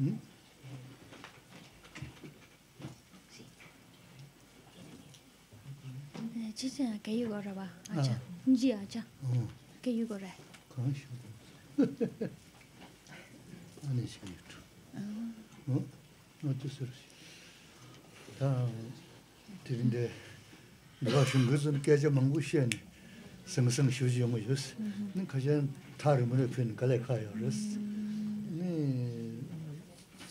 うん。そう。で、実際にけゆがあるわ。あ、じゃあ。ん、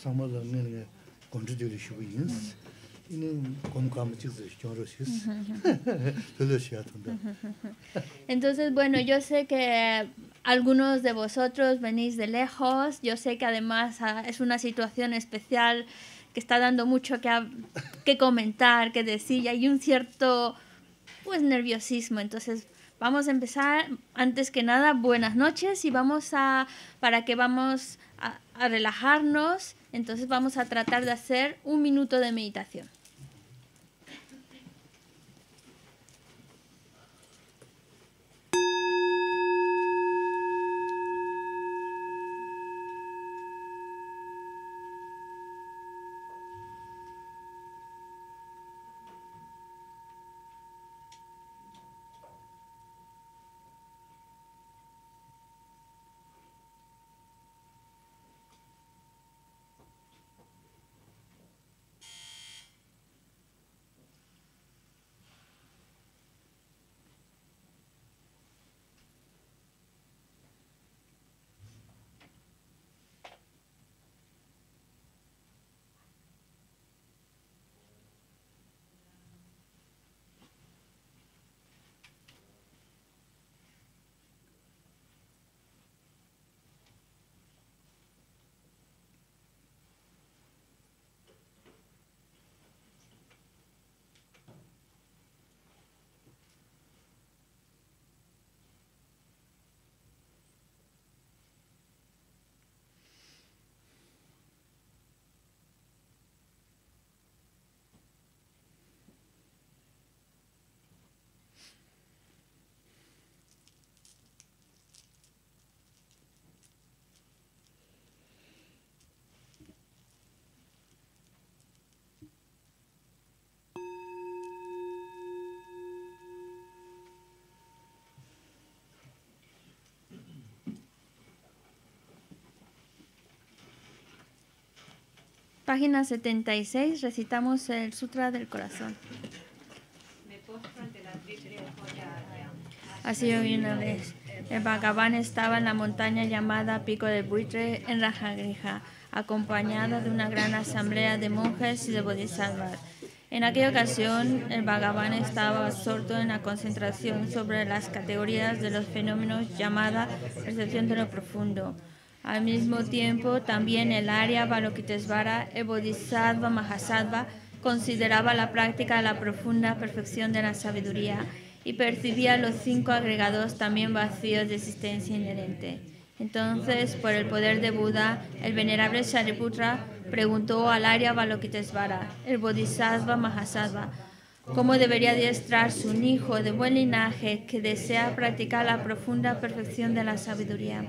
Entonces, bueno, yo sé que algunos de vosotros venís de lejos, yo sé que además ah, es una situación especial que está dando mucho que, que comentar, que decir, y hay un cierto pues nerviosismo, entonces vamos a empezar antes que nada buenas noches y vamos a para que vamos a relajarnos, entonces vamos a tratar de hacer un minuto de meditación. Página 76, recitamos el Sutra del Corazón. Así hoy una vez. El Bhagavan estaba en la montaña llamada Pico del Buitre en Rajagriha, acompañada de una gran asamblea de monjes y de bodhisattvas. En aquella ocasión, el Bhagavan estaba absorto en la concentración sobre las categorías de los fenómenos llamada percepción de lo profundo. Al mismo tiempo, también el Arya Balokitesvara, el Bodhisattva Mahasattva, consideraba la práctica la profunda perfección de la sabiduría y percibía los cinco agregados también vacíos de existencia inherente. Entonces, por el poder de Buda, el venerable Sariputra preguntó al Arya Balokitesvara, el Bodhisattva Mahasattva, cómo debería diestrarse un hijo de buen linaje que desea practicar la profunda perfección de la sabiduría.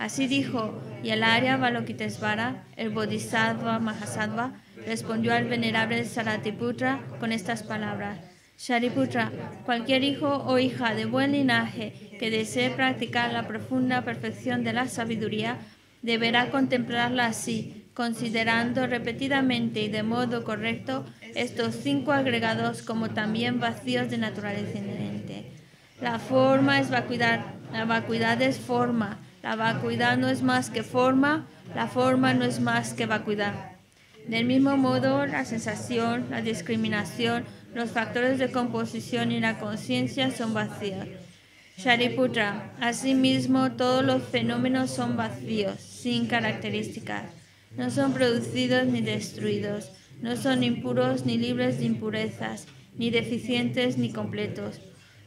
Así dijo, y el Arya Balokitesvara, el Bodhisattva Mahasattva, respondió al venerable Saratiputra con estas palabras. Shariputra, cualquier hijo o hija de buen linaje que desee practicar la profunda perfección de la sabiduría, deberá contemplarla así, considerando repetidamente y de modo correcto estos cinco agregados como también vacíos de naturaleza inherente. La forma es vacuidad, la vacuidad es forma, la vacuidad no es más que forma, la forma no es más que vacuidad. Del mismo modo, la sensación, la discriminación, los factores de composición y la conciencia son vacíos. Shariputra, asimismo, todos los fenómenos son vacíos, sin características. No son producidos ni destruidos, no son impuros ni libres de impurezas, ni deficientes ni completos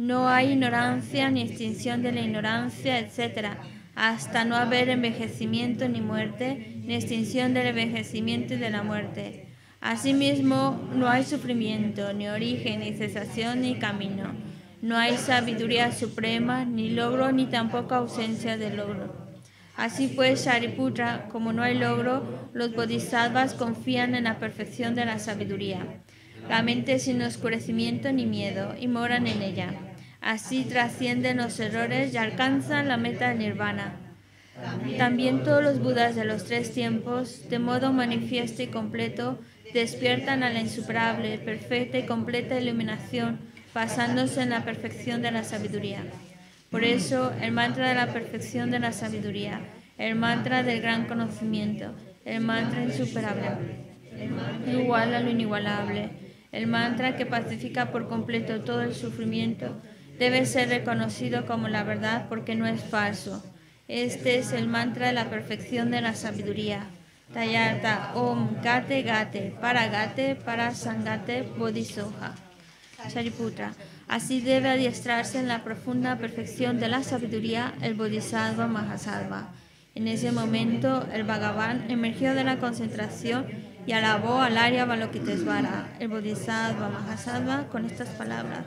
No hay ignorancia ni extinción de la ignorancia, etc., hasta no haber envejecimiento ni muerte, ni extinción del envejecimiento y de la muerte. Asimismo, no hay sufrimiento, ni origen, ni cesación, ni camino. No hay sabiduría suprema, ni logro, ni tampoco ausencia de logro. Así pues, Shariputra, como no hay logro, los bodhisattvas confían en la perfección de la sabiduría. La mente sin oscurecimiento ni miedo, y moran en ella. Así trascienden los errores y alcanzan la meta nirvana. También todos los budas de los tres tiempos, de modo manifiesto y completo, despiertan a la insuperable, perfecta y completa iluminación, basándose en la perfección de la sabiduría. Por eso, el mantra de la perfección de la sabiduría, el mantra del gran conocimiento, el mantra insuperable, igual a lo inigualable, el mantra que pacifica por completo todo el sufrimiento, debe ser reconocido como la verdad porque no es falso. Este es el mantra de la perfección de la sabiduría. Tayarta Om Gate Gate PARA SANGATE Bodhisoha. Shariputra. Así debe adiestrarse en la profunda perfección de la sabiduría el Bodhisattva Mahasattva. En ese momento, el Bhagavan emergió de la concentración y alabó al Arya Balokitesvara, el Bodhisattva Mahasattva, con estas palabras.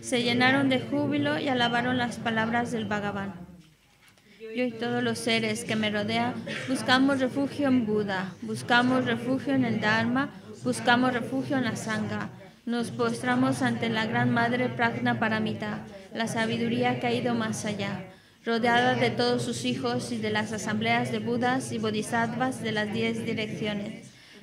se llenaron de júbilo y alabaron las palabras del Bhagavan. Yo y todos los seres que me rodean buscamos refugio en Buda, buscamos refugio en el Dharma, buscamos refugio en la Sangha. Nos postramos ante la Gran Madre Pragna Paramita, la sabiduría que ha ido más allá, rodeada de todos sus hijos y de las asambleas de Budas y Bodhisattvas de las diez direcciones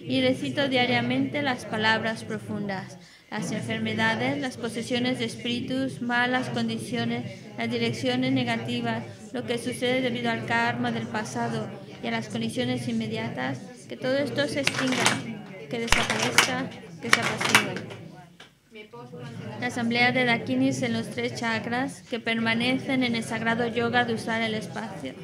y recito diariamente las palabras profundas, las enfermedades, las posesiones de espíritus, malas condiciones, las direcciones negativas, lo que sucede debido al karma del pasado y a las condiciones inmediatas, que todo esto se extinga, que desaparezca, que se apacigue. La asamblea de Dakinis en los tres chakras que permanecen en el sagrado yoga de usar el espacio.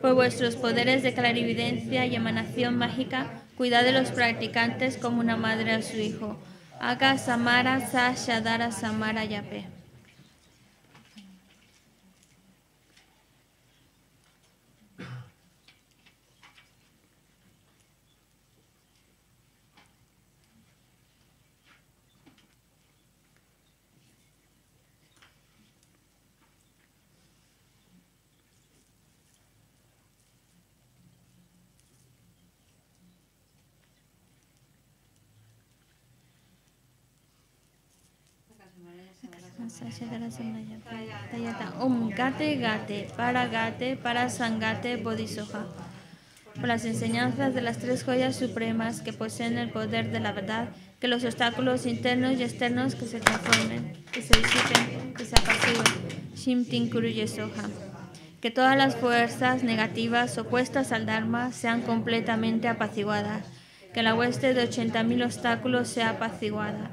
Por vuestros poderes de clarividencia y emanación mágica, Cuida de los practicantes como una madre a su hijo. Haga Samara, Sashadara Samara Yapé. Om Gate Gate, para Gate, para Sangate Bodhisoja. Por las enseñanzas de las tres joyas supremas que poseen el poder de la verdad, que los obstáculos internos y externos que se transformen, que se disipen, que se apaciguen. Shimtin kuruye Yesoja. Que todas las fuerzas negativas opuestas al Dharma sean completamente apaciguadas. Que la hueste de 80.000 obstáculos sea apaciguada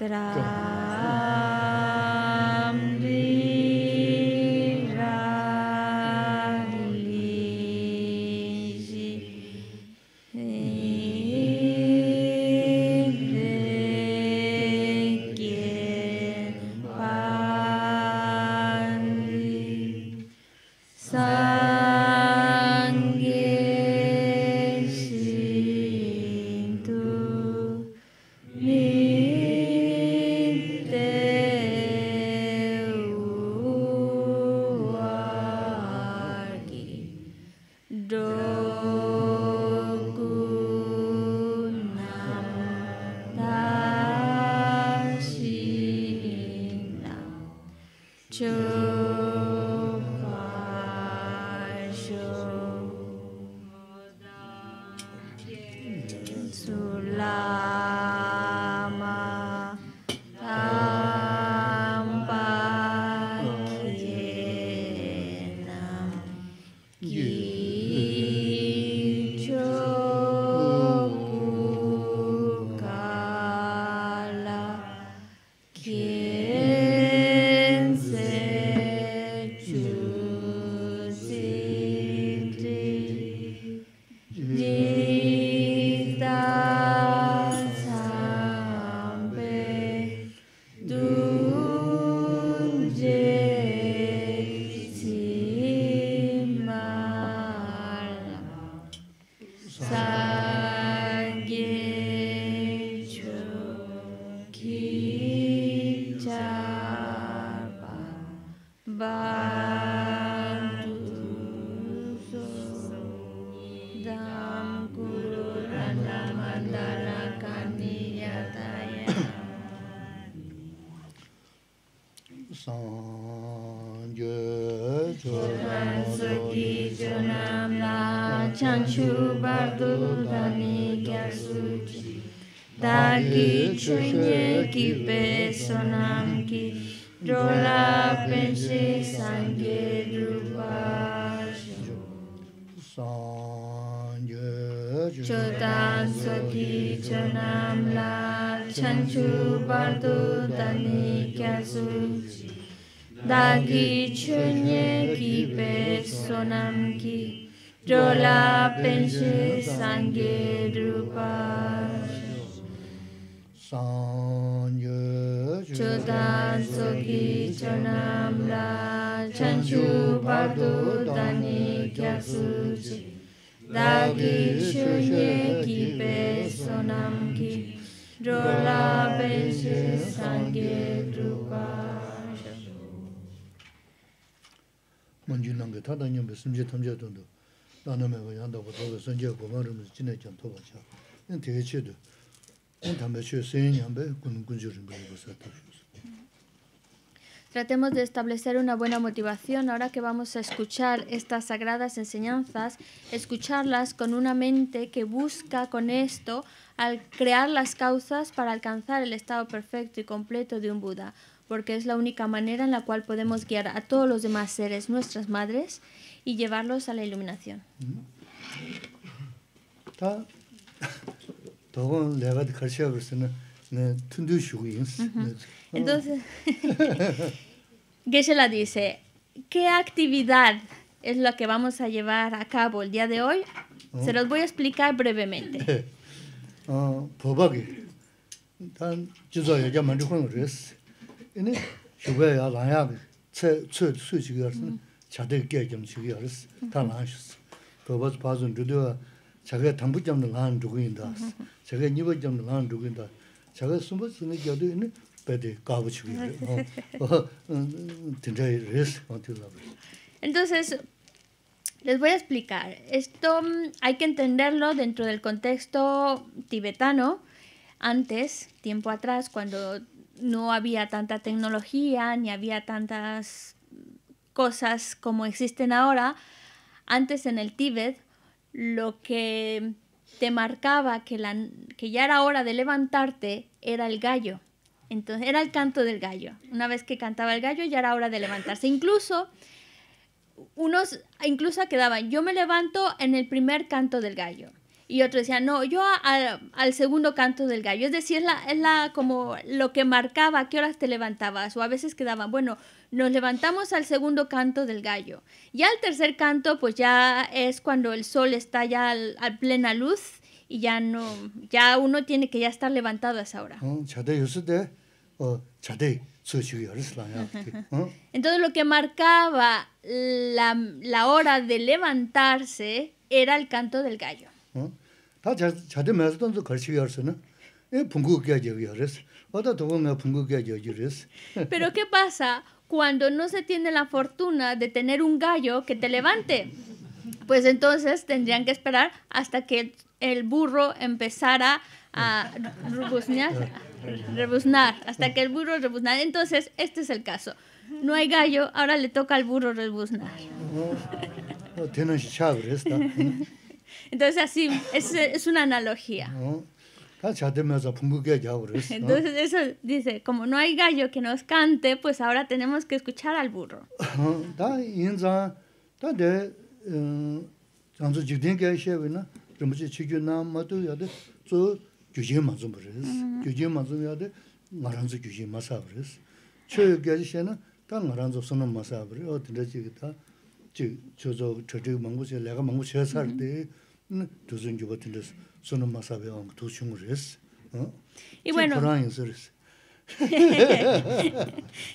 Ta-da. gi cha nam la chan chu pa du da ni kya su chi da gi shu ye ki pe so nam ki ro la pe shi san ge tru pa mon ju nang ge ta da nyam be sim je tham je dun Tratemos de establecer una buena motivación ahora que vamos a escuchar estas sagradas enseñanzas, escucharlas con una mente que busca con esto al crear las causas para alcanzar el estado perfecto y completo de un Buda, porque es la única manera en la cual podemos guiar a todos los demás seres, nuestras madres, y llevarlos a la iluminación. Entonces, Geshe la dice, ¿qué actividad es la que vamos a llevar a cabo el día de hoy? Se los voy a explicar brevemente. Entonces, les voy a explicar. Esto mm, hay que entenderlo dentro del contexto tibetano. Antes, tiempo atrás, cuando no había tanta tecnología ni había tantas cosas como existen ahora, antes en el Tíbet, lo que te marcaba que, la, que ya era hora de levantarte era el gallo. Entonces, era el canto del gallo. Una vez que cantaba el gallo, ya era hora de levantarse. Incluso, unos, incluso quedaban, yo me levanto en el primer canto del gallo. Y otros decían, no, yo al segundo canto del gallo. Es decir, es, la, como lo que marcaba a qué horas te levantabas. O a veces quedaban, bueno, nos levantamos al segundo canto del gallo. Ya al tercer canto, pues ya es cuando el sol está ya a plena luz y ya no, ya uno tiene que ya estar levantado a esa hora. Entonces lo que marcaba la, hora de levantarse era el canto del gallo. Pero ¿qué pasa cuando no se tiene la fortuna de tener un gallo que te levante? Pues entonces tendrían que esperar hasta que el burro empezara a ah. Rebuznar, hasta que el burro rebuznar. Entonces, este es el caso. No hay gallo, ahora le toca al burro rebuznar. Entonces, así, es, es una analogía. Entonces eso dice, como no hay gallo que nos cante, pues ahora tenemos que escuchar al burro. Eh, 규제 맞음 버리스 규제 맞음 해야 돼 나란지 규제 맞아 버리스 최 계시에는 딱 나란지 선은 맞아 버리 어디다 지기다 지 저저 저저 망고세 내가 망고세 살때 두준 주 같은 선은 맞아 배운 거 했어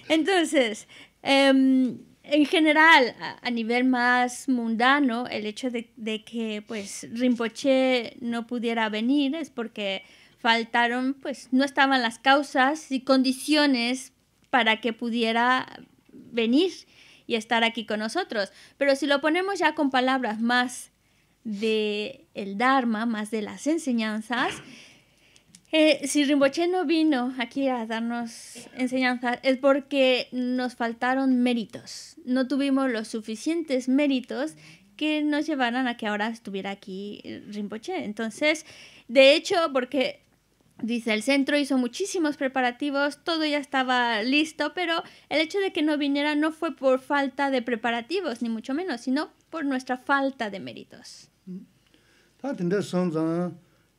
Entonces, eh, en general, a, nivel más mundano, el hecho de, que pues Rinpoche no pudiera venir es porque faltaron, pues no estaban las causas y condiciones para que pudiera venir y estar aquí con nosotros. Pero si lo ponemos ya con palabras más de el Dharma, más de las enseñanzas, eh, si rimboche no vino aquí a darnos enseñanzas es porque nos faltaron méritos. No tuvimos los suficientes méritos que nos llevaran a que ahora estuviera aquí rimboche Entonces, de hecho, porque dice el centro hizo muchísimos preparativos, todo ya estaba listo, pero el hecho de que no viniera no fue por falta de preparativos, ni mucho menos, sino por nuestra falta de méritos. Mm.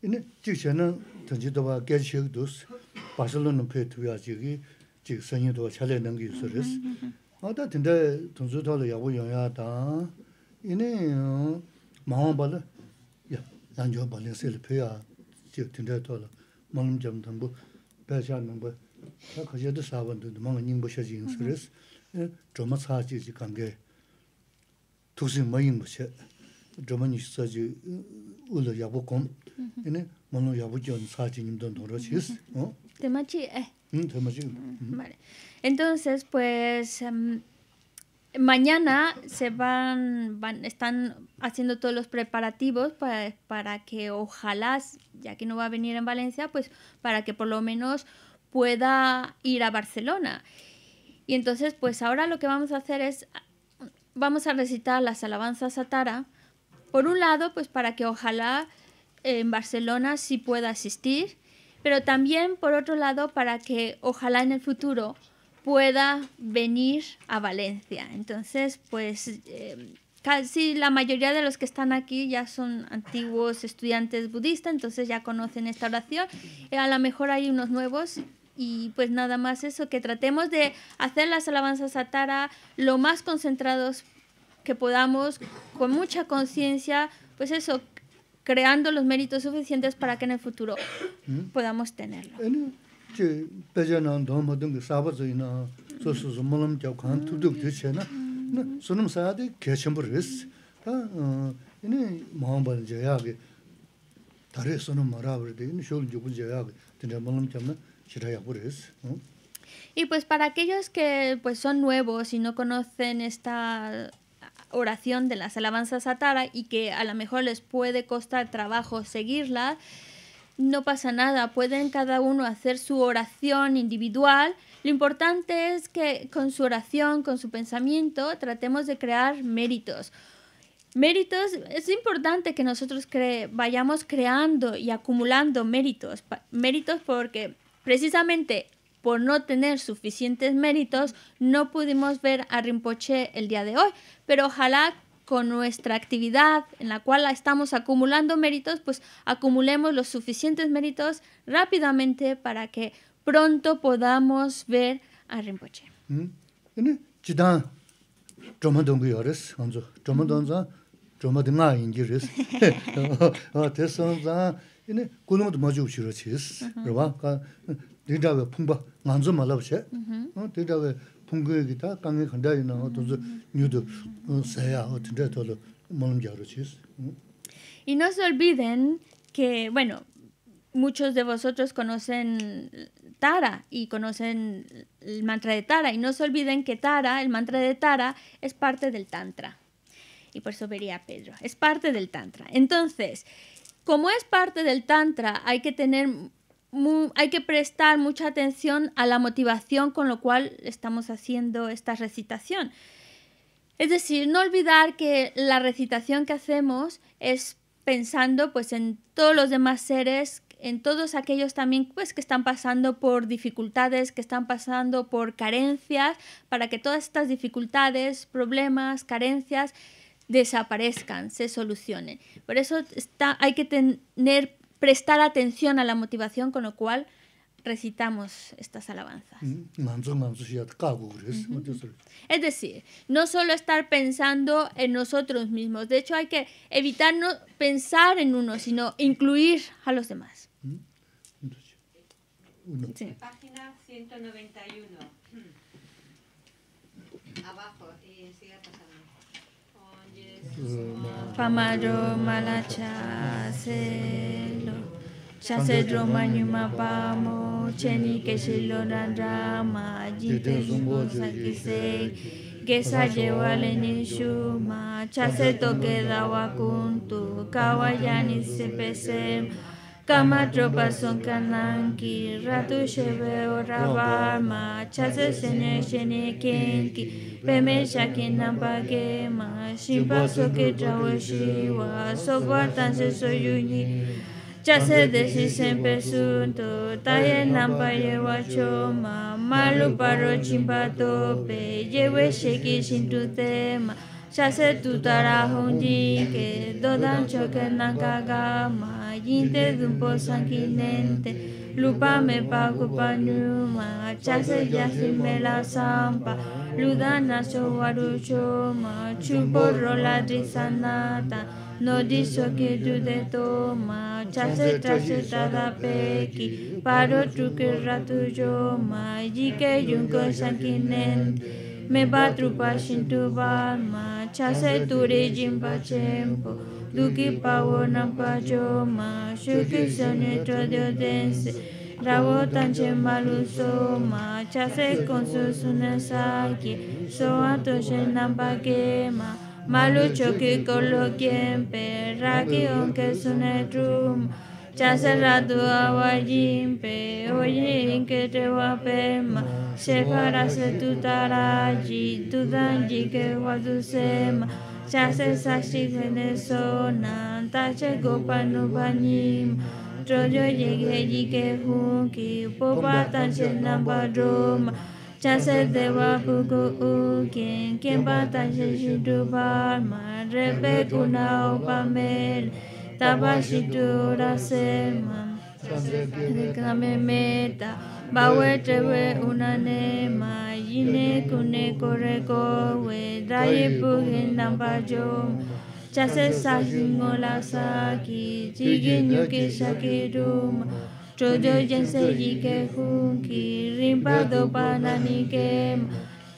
Yine, 지셔는 chay nang, tangchi 페트비아 gachisheg dosi, basalo nang 넘기 있으리스 chigi, 된다 sanyi 야고 영야다 nang 마음발 야 Oda, 발레셀 페야 tolo, yawu yong yaa taa. Yine, mawaan pala, ya, lan juwa balingasay la phay yaa. Chik tintay tolo, entonces pues em, mañana se van, van, están haciendo todos los preparativos para, para, que ojalá, ya que no va a venir en Valencia, pues para que por lo menos pueda ir a Barcelona. Y entonces, pues ahora lo que vamos a hacer es, vamos a recitar las alabanzas a Tara por un lado, pues para que ojalá en Barcelona sí pueda asistir, pero también por otro lado para que ojalá en el futuro pueda venir a Valencia. Entonces, pues em, casi la mayoría de los que están aquí ya son antiguos estudiantes budistas, entonces ya conocen esta oración. Eh, a lo mejor hay unos nuevos y pues nada más eso, que tratemos de hacer las alabanzas a Tara lo más concentrados que podamos con mucha conciencia, pues eso, creando los méritos suficientes para que en el futuro ¿Mm? podamos tenerlo. Y pues para aquellos que pues son nuevos y no conocen esta oración de las alabanzas a Tara y que a lo mejor les puede costar trabajo seguirla, no pasa nada, pueden cada uno hacer su oración individual. Lo importante es que con su oración, con su pensamiento, tratemos de crear méritos. Méritos, es importante que nosotros vayamos creando y acumulando méritos, méritos porque precisamente por no tener suficientes méritos, no pudimos ver a Rinpoche el día de hoy. Pero ojalá con nuestra actividad en la cual estamos acumulando méritos, pues acumulemos los suficientes méritos rápidamente para que pronto podamos ver a Rinpoche. Mm Y no se olviden que, bueno, muchos de vosotros conocen Tara y conocen el mantra de Tara. Y no se olviden que Tara, el mantra de Tara, es parte del Tantra. Y por eso vería a Pedro. Es parte del Tantra. Entonces, como es parte del Tantra, hay que tener hay que prestar mucha atención a la motivación con lo cual estamos haciendo esta recitación. Es decir, no olvidar que la recitación que hacemos es pensando pues en todos los demás seres, en todos aquellos también pues que están pasando por dificultades, que están pasando por carencias, para que todas estas dificultades, problemas, carencias desaparezcan, se solucionen. Por eso está, hay que tener prestar atención a la motivación, con lo cual recitamos estas alabanzas. Es decir, no solo estar pensando en nosotros mismos, de hecho hay que evitar no pensar en uno, sino incluir a los demás. Página 191. Abajo, Pamaro malacha se Chase Roma que Pamo Cheni Keshilo Rama Jite Zumbo Sakise Gesa Jewale Nishuma Chase Toke Dawakuntu se pesen. Kama tropa son kananki, ratu shebe oraba ma, chase sene shene kenki, peme shakin namba gema, shimpa soke trawe shiwa, soba tanse soyuni, chase deshi sempe sunto, taye namba yewa choma, malu paro chimpa tope, yewe sheki shintu tema, chase tutara hondi ke, dodan choke nangagama, inte dun po sanguinente, lupa me pa cupa panuma, chase ya me la zampa, ludana so sowaruchoma, chupo rola drisanata, no diso che de toma, chase trase tada peki, paro truque ratujoma, jike yunko sanguinente, me trupa sin tu balma, chase turi jimpa chempo, Duki Pavonampa Choma, Shuki rabo Diodense, Rabotan soma, Chase con su Sunasaki, so más, Quema, Malucho con lo Kiempe, Raki Onke Chase Ratu Awajimpe, Oye Inke Tewapema, Sefara tutaraji, Tudanji sema, Chase sashi vene so nan tache gopanu banim. Trojo yege yige hunki popa tache namba drum. Chase deva buku ukin kemba tache shidu barma rebe kuna opamel. Tabashi tu rasema. Chase deva buku ukin kemba tache shidu barma rebe kuna opamel. bawe tewe unane ma yine kune koreko we daye puhin namba jom chase sahingola sa ki jige nyuke shakirum chojo jense yike hun ki rimba do banani kem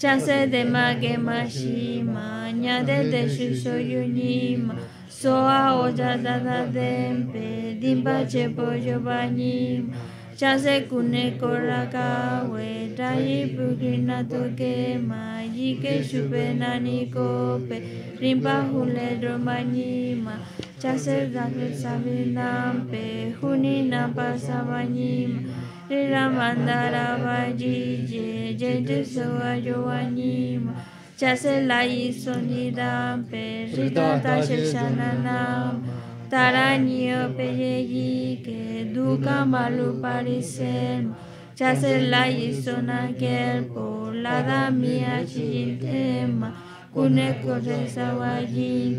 chase de mage mashima nyade de shusho yunima soa oja dada dempe dimba chepo yobanim Chase kune koraka we dai bugrina toke ma yike shupe nani kope rimpa hule dromanima Chase dakle sabinampe huni nampa sabanima Rira mandara vajije jente soa joanima Chase la isonidampe rita tashe shananama taranio pelleji que duca malu parisen chasel la yisona kel por la damia kune kore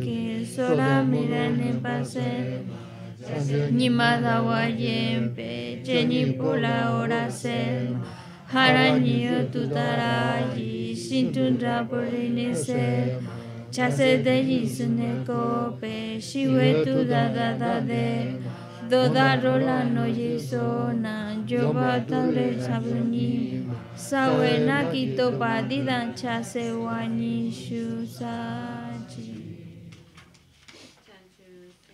que sola miran en pasel, ni madawayen peche ni pula ora selma haranio tu sintundra por inesel Chasetegi zuneko peshi wetu da da da de Doda rola no yeso na joba tole sabuni Sawe na kito padidan chase wani shusaji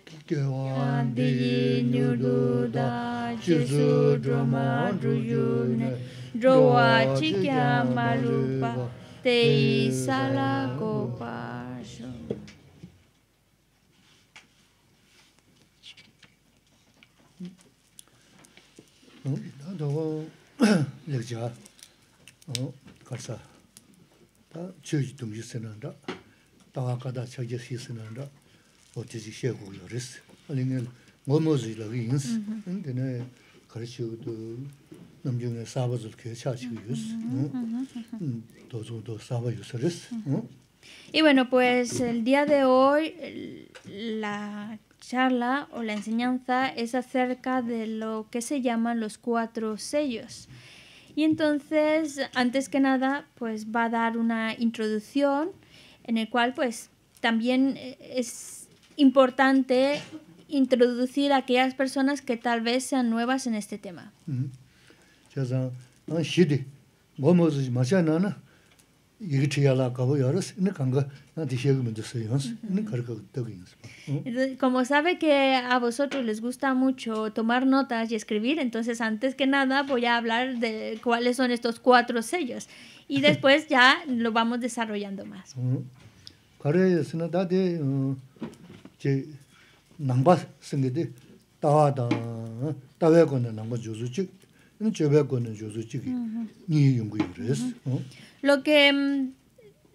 Kikewa diyi nyuru da jizu droma druyune Drowa chikya marupa Tei sala kopa 도고 르자 어 가서 다 저기 좀 있으는데 다가가다 저기 있으는데 어디지 쉐고 요리스 아니면 뭐 모질라 근데 네 가르치고도 남중에 사버질 게 찾히고 유스 음 도저도 사버 유스레스 음 Y bueno, pues el día de hoy la charla o la enseñanza es acerca de lo que se llaman los cuatro sellos. Y entonces, antes que nada, pues va a dar una introducción en el cual pues también es importante introducir a aquellas personas que tal vez sean nuevas en este tema. Como sabe que a vosotros les gusta mucho tomar notas y escribir, entonces antes que nada voy a hablar de cuáles son estos cuatro sellos y después ya lo vamos desarrollando más. Lo que mm,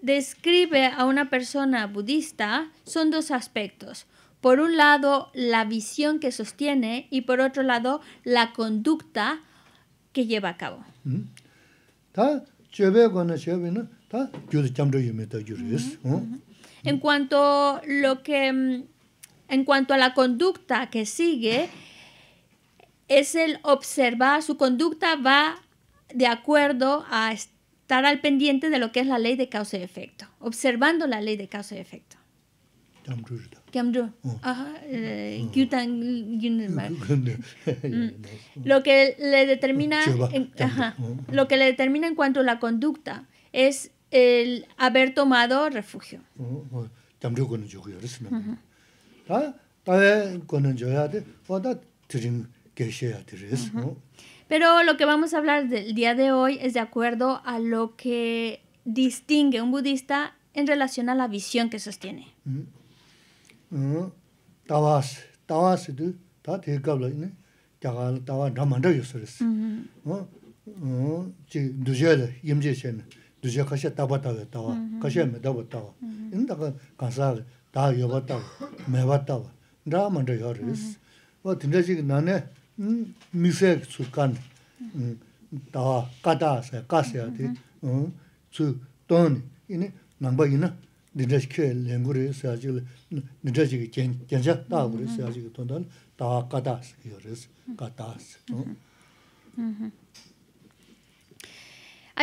describe a una persona budista son dos aspectos. Por un lado, la visión que sostiene y por otro lado, la conducta que lleva a cabo. ¿Mm? en cuanto a la conducta que sigue es el observar, su conducta va de acuerdo a estar al pendiente de lo que es la ley de causa y efecto, observando la ley de causa y efecto. Oh. Eh, oh. mm. Lo que le determina, en, ajá, oh. lo que le determina en cuanto a la conducta es el haber tomado refugio que 되겠어. Uh -huh. Pero lo que vamos a hablar del día de hoy es de acuerdo a lo que distingue un budista en relación a la visión que sostiene. Mm. Mm. Tawas, tawas du, ta te kabla ne. Jaga tawa ramanda yosuris. Mm. Mm. Ji dujele yimje chen. Duje kasha taba tawa tawa, kasha me dawa tawa. In da kansa da yoba tawa, me ba tawa. Ramanda yoris. Wa tinda ji nane hay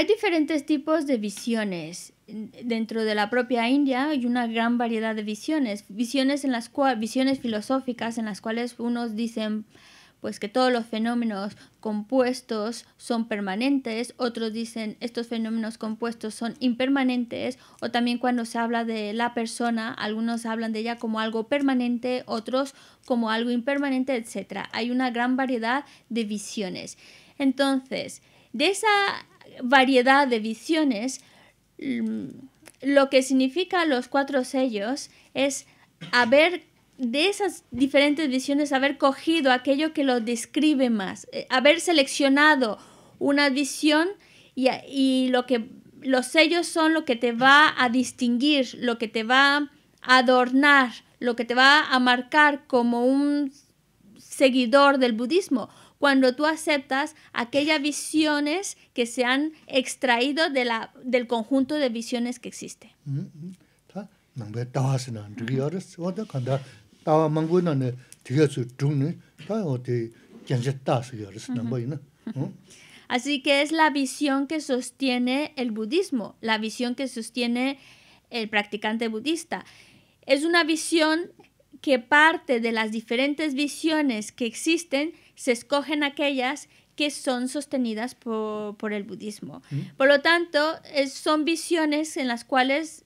diferentes tipos de visiones. Dentro de la propia India hay una gran variedad de visiones, visiones en las visiones filosóficas en las cuales unos dicen pues que todos los fenómenos compuestos son permanentes, otros dicen estos fenómenos compuestos son impermanentes, o también cuando se habla de la persona, algunos hablan de ella como algo permanente, otros como algo impermanente, etc. Hay una gran variedad de visiones. Entonces, de esa variedad de visiones, mm, lo que significa los cuatro sellos es haber de esas diferentes visiones haber cogido aquello que lo describe más, eh, haber seleccionado una visión y, lo que los sellos son lo que te va a distinguir, lo que te va a adornar, lo que te va a marcar como un seguidor del budismo cuando tú aceptas aquellas visiones que se han extraído de la, del conjunto de visiones que existe. Mm, mm. Así que es la visión que sostiene el budismo, la visión que sostiene el practicante budista. Es una visión que parte de las diferentes visiones que existen, se escogen aquellas que son sostenidas por, el budismo. Mm. Por lo tanto, son visiones en las cuales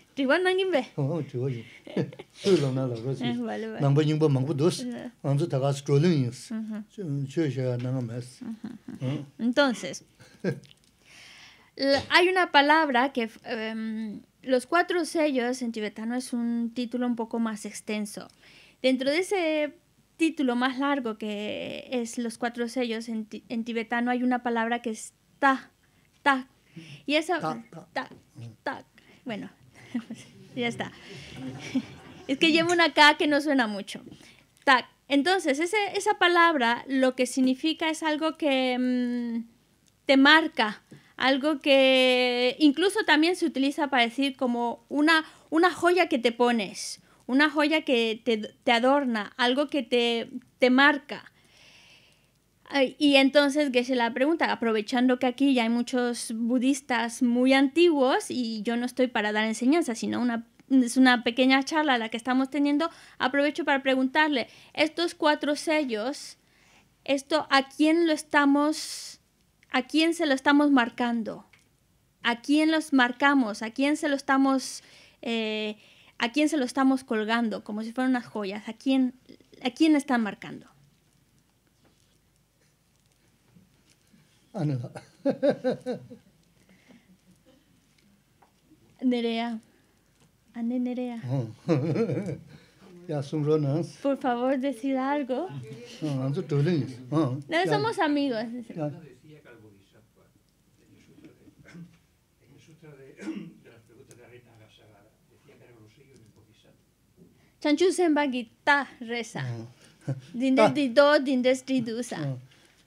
Entonces, hay una palabra que... Em, los cuatro sellos en tibetano es un título un poco más extenso. Dentro de ese título más largo que es los cuatro sellos en, tibetano hay una palabra que es ta, ta. Y esa... ta, ta. Mm. Bueno, ya está. Es que llevo una K que no suena mucho. Entonces, esa palabra lo que significa es algo que mm, te marca, algo que incluso también se utiliza para decir como una, joya que te pones, una joya que te, adorna, algo que te marca. Y entonces se la pregunta, aprovechando que aquí ya hay muchos budistas muy antiguos y yo no estoy para dar enseñanza, sino una, es una pequeña charla la que estamos teniendo, aprovecho para preguntarle, estos cuatro sellos, esto a quién lo estamos, a quién se lo estamos marcando, a quién los marcamos, a quién se lo estamos, eh, a se lo estamos colgando, como si fueran unas joyas, a a quién están marcando. Anela. Ah, Nerea. Ane Nerea. ya Por favor, decida algo. No, no ah, somos amigos. Chancho Chanchu Sembagita reza. Ah. Dindes dido, dindes didusa.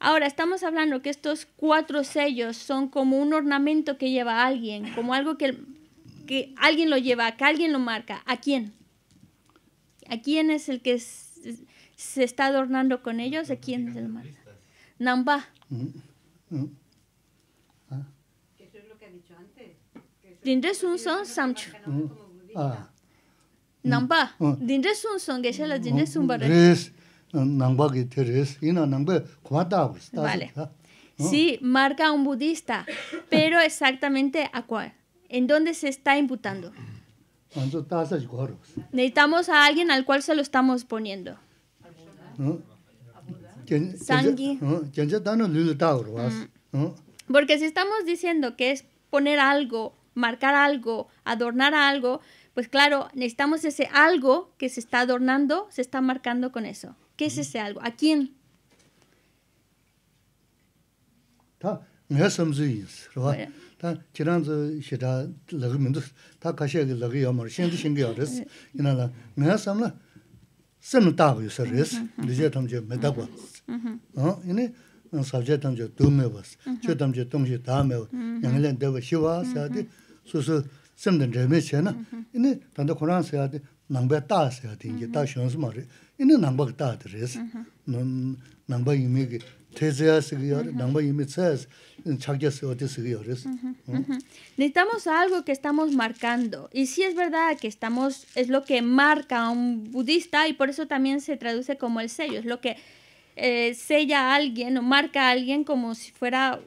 Ahora, estamos hablando que estos cuatro sellos son como un ornamento que lleva alguien, como algo que, que alguien lo lleva, que alguien lo marca. ¿A quién? ¿A quién es el que se, está adornando con ellos? ¿A quién se lo marca? Namba. Eso es lo que ha dicho antes. un son samcho. Ah. Namba. un son la un Vale. Sí, marca a un budista, pero exactamente a cuál, en dónde se está imputando. Necesitamos a alguien al cual se lo estamos poniendo. Sangui. Porque si estamos diciendo que es poner algo, marcar algo, adornar algo, pues claro, necesitamos ese algo que se está adornando, se está marcando con eso. ¿Qué es ese algo? ¿A quién? Ta, me asamzi, ¿verdad? Ta, chiranzo shida la gimen de ta kashe de la gya mar, shin de Ina la, me asamla. Se no tavo yo res, de ya tam je sabje me ta me. de va shiva sa de su su che na. Mm-hmm. khuran sa ta sa de ta mm-hmm. shon sma Necesitamos algo que estamos marcando. Y sí es verdad que estamos, es lo que marca a un budista y por eso también se traduce como el sello. Es lo que eh, sella a alguien o marca a alguien como si fuera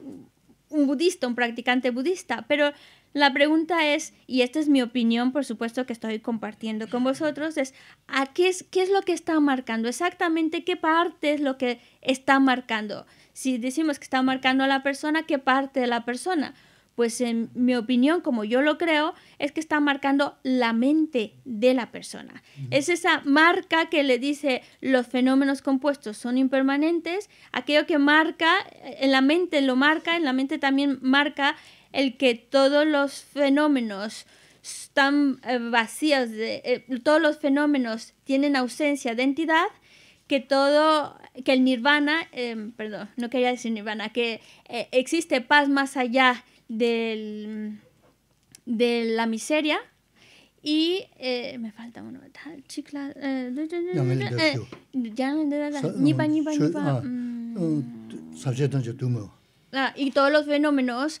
un budista, un practicante budista. Pero la pregunta es, y esta es mi opinión, por supuesto que estoy compartiendo con vosotros, es ¿a qué es, lo que está marcando? Exactamente qué parte es lo que está marcando. Si decimos que está marcando a la persona, ¿qué parte de la persona? Pues en mi opinión, como yo lo creo, es que está marcando la mente de la persona. Es esa marca que le dice los fenómenos compuestos son impermanentes, aquello que marca eh, en la mente lo marca, en la mente también marca el que todos los fenómenos están eh, vacíos, de, eh, todos los fenómenos tienen ausencia de entidad, que todo, que el nirvana, em, perdón, no quería decir nirvana, que eh, existe paz más allá del, de la miseria. Y me falta uno, chicla, y todos los fenómenos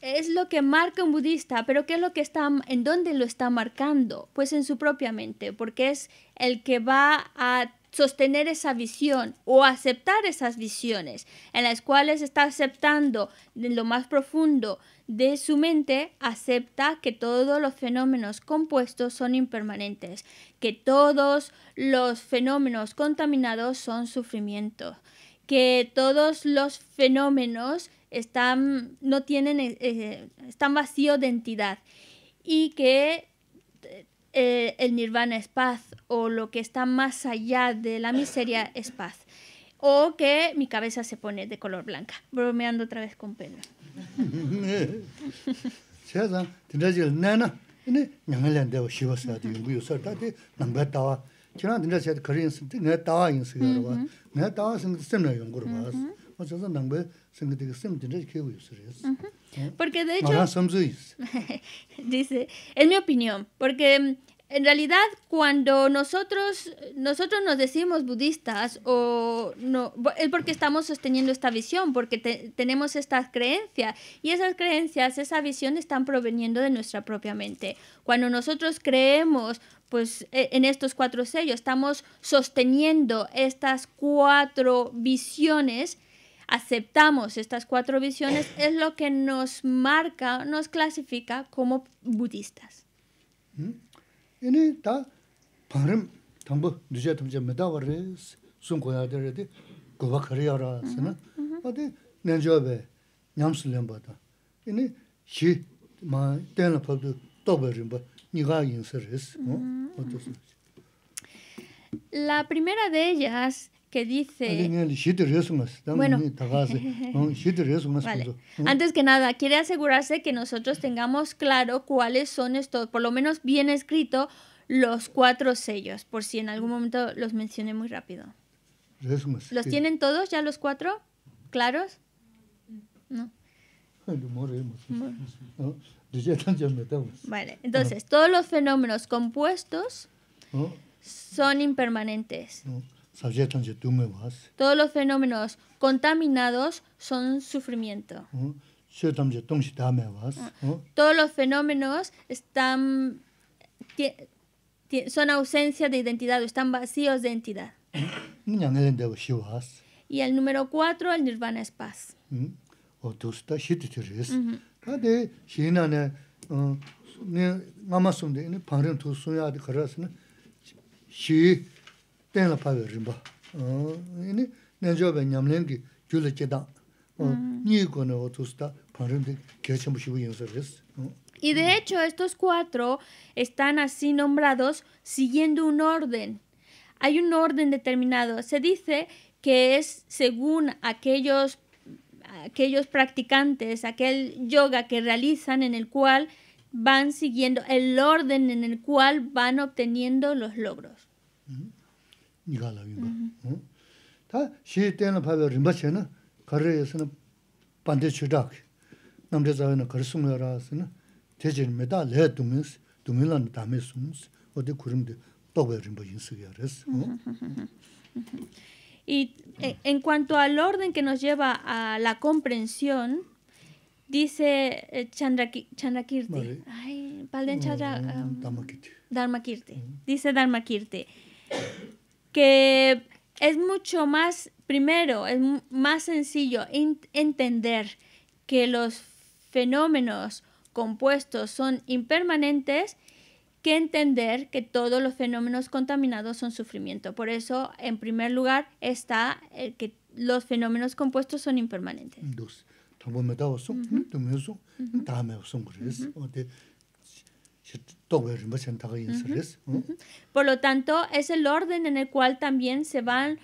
es lo que marca un budista, pero ¿qué es lo que está, en dónde lo está marcando? Pues en su propia mente, porque es el que va a sostener esa visión o aceptar esas visiones en las cuales está aceptando en lo más profundo de su mente, acepta que todos los fenómenos compuestos son impermanentes, que todos los fenómenos contaminados son sufrimiento, que todos los fenómenos están, no tienen, eh, eh, están vacíos de entidad y que eh, el nirvana es paz o lo que está más allá de la miseria es paz o que mi cabeza se pone de color blanca, bromeando otra vez con Pedro. Porque de hecho, dice, es mi opinión, porque mm, en realidad cuando nosotros nosotros nos decimos budistas o no es porque estamos sosteniendo esta visión porque tenemos estas creencias y esas creencias esa visión están proveniendo de nuestra propia mente cuando nosotros creemos pues e, en estos cuatro sellos estamos sosteniendo estas cuatro visiones aceptamos estas cuatro visiones es lo que nos marca, nos clasifica como budistas. La primera de ellas que dice... Bueno, antes que nada, quiere asegurarse que nosotros tengamos claro cuáles son estos, por lo menos bien escrito, los cuatro sellos, por si en algún momento los mencioné muy rápido. ¿Los tienen todos ya los cuatro? ¿Claros? No. Eh, vale, entonces, todos los fenómenos compuestos son impermanentes. Todos los fenómenos contaminados son sufrimiento. ¿Mm? Ah. ¿Mm? Todos los fenómenos están, son ausencia de identidad están vacíos de entidad. ¿Mm? y el número cuatro, el nirvana es paz. Uh Mm. Y de hecho estos cuatro están así nombrados siguiendo un orden. Hay un orden determinado. Se dice que es según aquellos, aquellos practicantes, aquel yoga que realizan en el cual van siguiendo el orden en el cual van obteniendo los logros. Mm-hmm. Y en cuanto al orden que nos lleva a la comprensión, dice eh, Chandrakirti. Chandra. Um, mm. Dice Dharmakirti que es mucho más, primero, es más sencillo entender que los fenómenos compuestos son impermanentes que entender que todos los fenómenos contaminados son sufrimiento. Por eso, en primer lugar, está el eh, que los fenómenos compuestos son impermanentes. Por lo tanto, es el orden en el cual también se van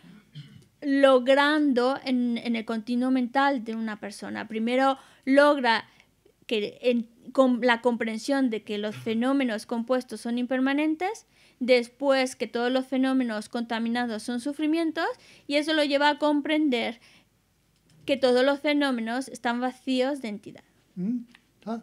logrando en, el continuo mental de una persona. Primero logra que con la comprensión de que los fenómenos compuestos son impermanentes, después que todos los fenómenos contaminados son sufrimientos, y eso lo lleva a comprender que todos los fenómenos están vacíos de entidad. Mm, ah,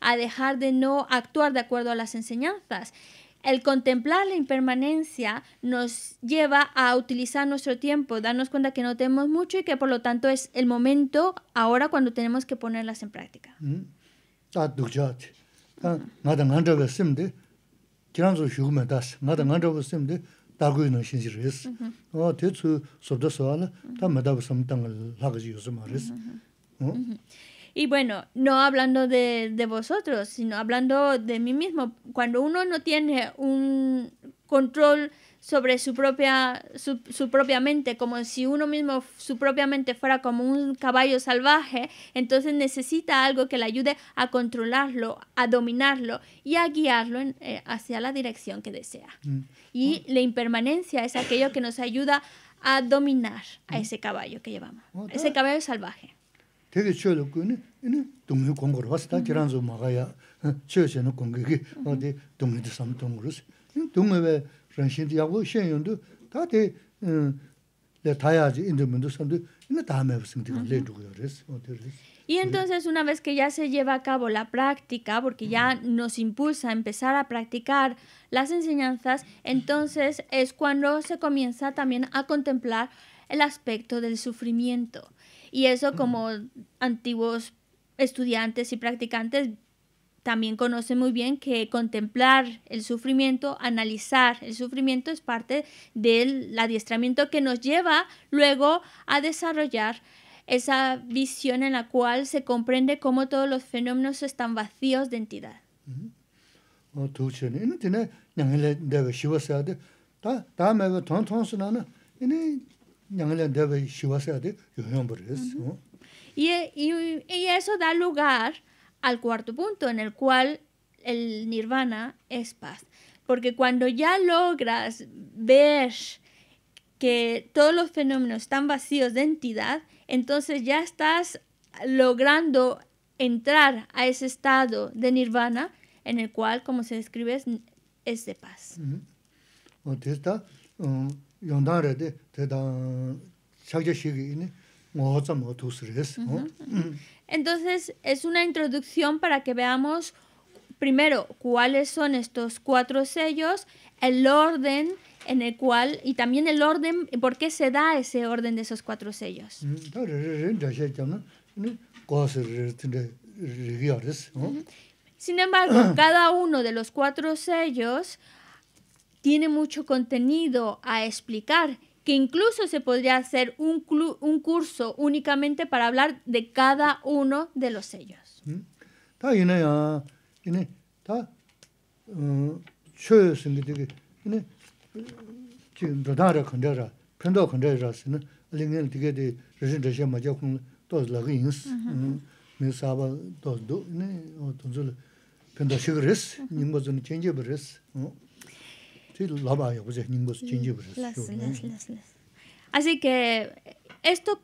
a dejar de no actuar de acuerdo a las enseñanzas. El contemplar la impermanencia nos lleva a utilizar nuestro tiempo, darnos cuenta que no tenemos mucho y que por lo tanto es el momento ahora cuando tenemos que ponerlas en práctica. Y bueno, no hablando de, vosotros, sino hablando de mí mismo. Cuando uno no tiene un control sobre su propia, su, propia mente, como si uno mismo, su propia mente fuera como un caballo salvaje, entonces necesita algo que le ayude a controlarlo, a dominarlo y a guiarlo eh, hacia la dirección que desea. Mm. Y oh. la impermanencia es aquello que nos ayuda a dominar a mm. ese caballo que llevamos, oh, ese caballo salvaje. 되게 쳐도 그네 이네 동네 공고로 왔다 지란조 막아야 쳐셔는 공격이 어디 동네도 삼동으로스 동네 왜 런신도 야고 시행연도 다대 음 내가 다야지 선도 이네 다음에 무슨 되는 레드고요 그래서 어디 Y entonces una vez que ya se lleva a cabo la práctica, porque ya nos impulsa a empezar a practicar las enseñanzas, entonces es cuando se comienza también a contemplar el aspecto del sufrimiento. Y eso como antiguos estudiantes y practicantes también conocen muy bien que contemplar el sufrimiento, analizar el sufrimiento es parte del adiestramiento que nos lleva luego a desarrollar esa visión en la cual se comprende cómo todos los fenómenos están vacíos de entidad. Mm-hmm. Mm-hmm. y eso da lugar al cuarto punto, en el cual el nirvana es paz. Porque cuando ya logras ver que todos los fenómenos están vacíos de entidad, entonces ya estás logrando entrar a ese estado de nirvana en el cual, como se describe, es, de paz. Entonces es una introducción para que veamos primero cuáles son estos cuatro sellos, el orden, en el cual, y también el orden, por qué se da ese orden de esos cuatro sellos. Sin embargo, cada uno de los cuatro sellos tiene mucho contenido a explicar, que incluso se podría hacer un, un curso únicamente para hablar de cada uno de los sellos. Mm. Eh, ah, eh, así que esto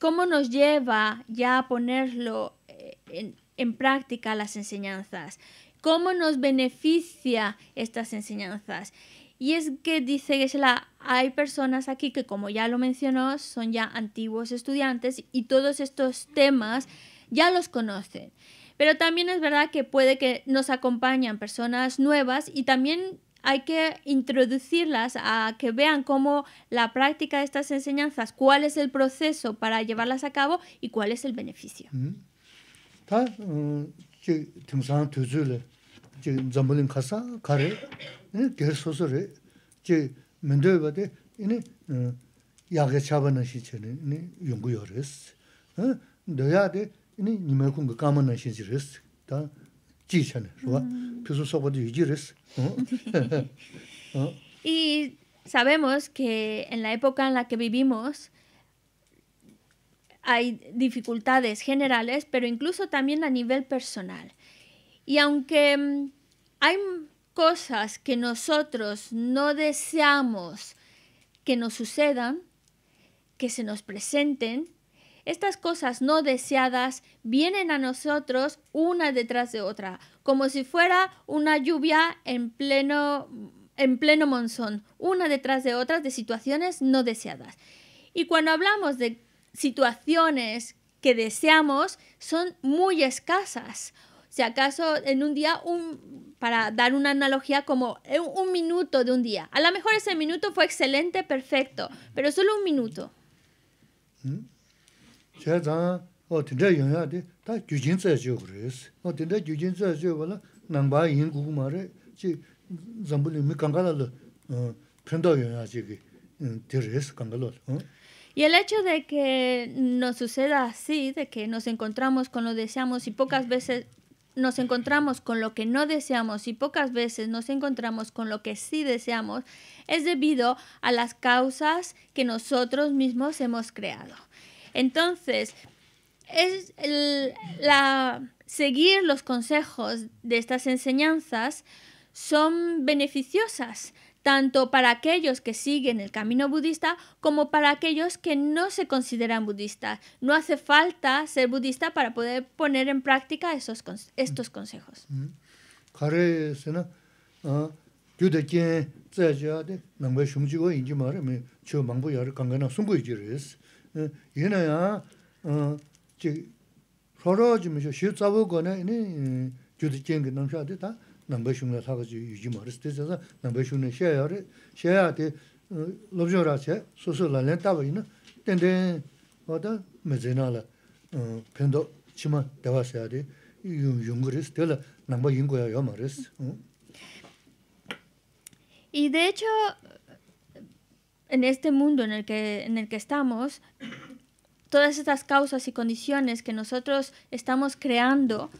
cómo nos lleva ya a ponerlo eh, en, en práctica las enseñanzas cómo nos beneficia estas enseñanzas y es que dice que la, hay personas aquí que, como ya lo mencionó, son ya antiguos estudiantes y todos estos temas ya los conocen. Pero también es verdad que puede que nos acompañan personas nuevas y también hay que introducirlas a que vean cómo la práctica de estas enseñanzas, cuál es el proceso para llevarlas a cabo y cuál es el beneficio y sabemos que en la época en la que vivimos hay dificultades generales, pero incluso también a nivel personal. Y aunque mm, hay cosas que nosotros no deseamos que nos sucedan, que se nos presenten, estas cosas no deseadas vienen a nosotros una detrás de otra, como si fuera una lluvia en pleno, en pleno monzón, una detrás de otra de situaciones no deseadas. Y cuando hablamos de situaciones que deseamos, son muy escasas si acaso en un día, un, para dar una analogía como un, un minuto de un día. A lo mejor ese minuto fue excelente, perfecto, pero solo un minuto. Y el hecho de que nos suceda así, de que nos encontramos con lo deseamos y pocas veces nos encontramos con lo que no deseamos y pocas veces nos encontramos con lo que sí deseamos, es debido a las causas que nosotros mismos hemos creado. Entonces, es la, seguir los consejos de estas enseñanzas son beneficiosas tanto para aquellos que siguen el camino budista como para aquellos que no se consideran budistas. No hace falta ser budista para poder poner en práctica esos, estos consejos. Mm-hmm. Y de hecho, en este mundo en el que, en el que estamos, todas estas causas y condiciones que nosotros estamos creando,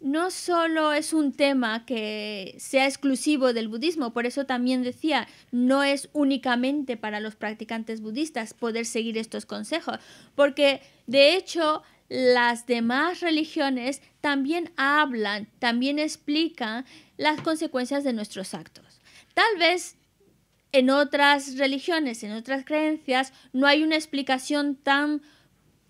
no solo es un tema que sea exclusivo del budismo, por eso también decía, no es únicamente para los practicantes budistas poder seguir estos consejos, porque de hecho las demás religiones también hablan, también explican las consecuencias de nuestros actos. Tal vez en otras religiones, en otras creencias, no hay una explicación tan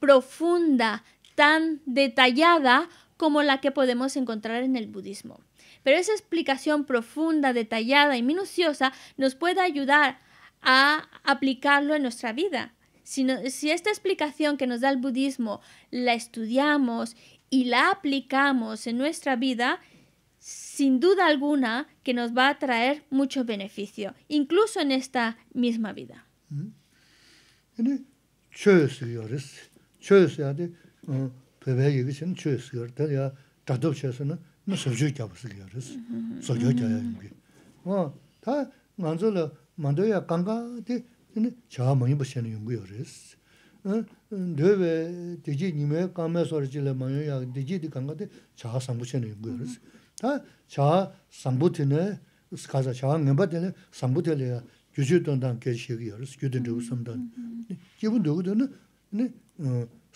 profunda, tan detallada, como la que podemos encontrar en el budismo. Pero esa explicación profunda, detallada y minuciosa nos puede ayudar a aplicarlo en nuestra vida. Si, si esta explicación que nos da el budismo la estudiamos y la aplicamos en nuestra vida, sin duda alguna que nos va a traer mucho beneficio, incluso en esta misma vida. Mm-hmm. pepe yegi sin chu ya tatub che sin na sabzhu kyaab isi gara isi, sabzhu kyaaya yungi. ta nganzo la mando ya kanga di chaa mayi basi na yungi gara nime kame sori chi la di kanga di chaa sambu che na yungi gara isi. skaza ne,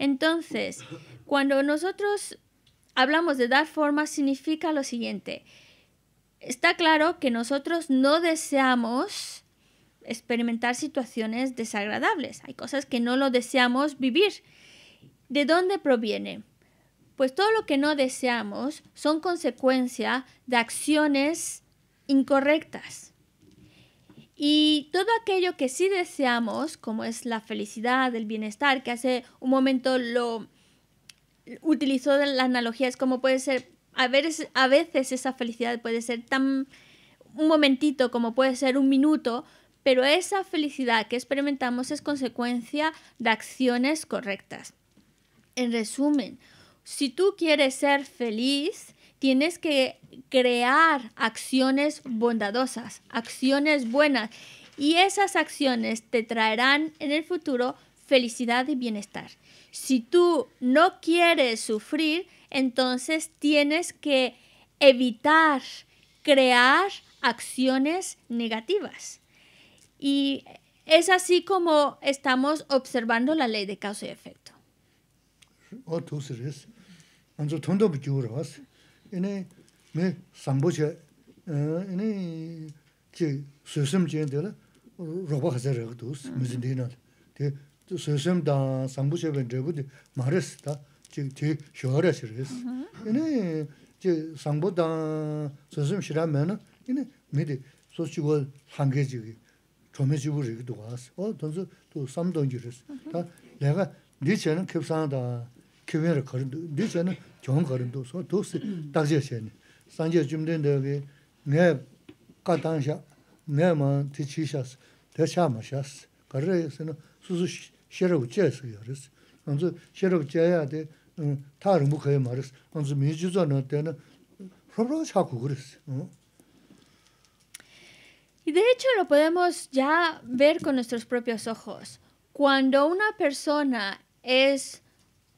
Entonces, cuando nosotros hablamos de dar forma, significa lo siguiente. Está claro que nosotros no deseamos experimentar situaciones desagradables. Hay cosas que no lo deseamos vivir. ¿De dónde proviene? Pues todo lo que no deseamos son consecuencia de acciones incorrectas. Y todo aquello que sí deseamos, como es la felicidad, el bienestar, que hace un momento lo utilizó la analogía, es como puede ser, a veces, a veces esa felicidad puede ser tan un momentito como puede ser un minuto, pero esa felicidad que experimentamos es consecuencia de acciones correctas. En resumen, si tú quieres ser feliz, tienes que crear acciones bondadosas, acciones buenas. Y esas acciones te traerán en el futuro felicidad y bienestar. Si tú no quieres sufrir, entonces tienes que evitar crear acciones negativas. Y es así como estamos observando la ley de causa y efecto. Oh, ini 메 sambo che e, ini che sösem che de la roba hazer dos müzin mm-hmm. de na de sösem da sambo che ben de bu de mares da che de şöre şeres ini che sambo da sösem şira me na o mm-hmm. da da kiwera karindu, di chayna kiong karindu, so dosi dakze chayni. Sanje jimden degi nga katan sha, nga ma ti chi shas, te cha ma shas. Karre sena susu shirabu chaya su yaris. Anzu shirabu chaya de ta rinbu kaya maris. Anzu mi juzo na tena robro chaku kuris. Y de hecho lo podemos ya ver con nuestros propios ojos. Cuando una persona es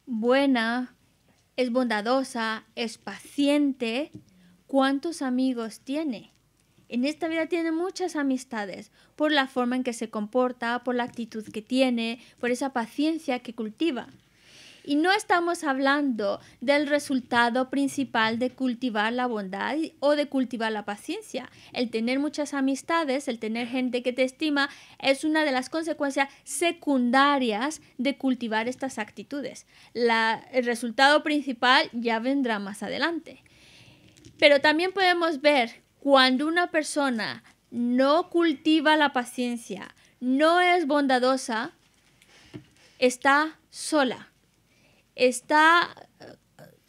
buena, es bondadosa, es paciente, ¿cuántos amigos tiene? En esta vida tiene muchas amistades por la forma en que se comporta, por la actitud que tiene, por esa paciencia que cultiva. Y no estamos hablando del resultado principal de cultivar la bondad o de cultivar la paciencia. El tener muchas amistades, el tener gente que te estima, es una de las consecuencias secundarias de cultivar estas actitudes. el resultado principal ya vendrá más adelante. Pero también podemos ver cuando una persona no cultiva la paciencia, no es bondadosa, está sola está,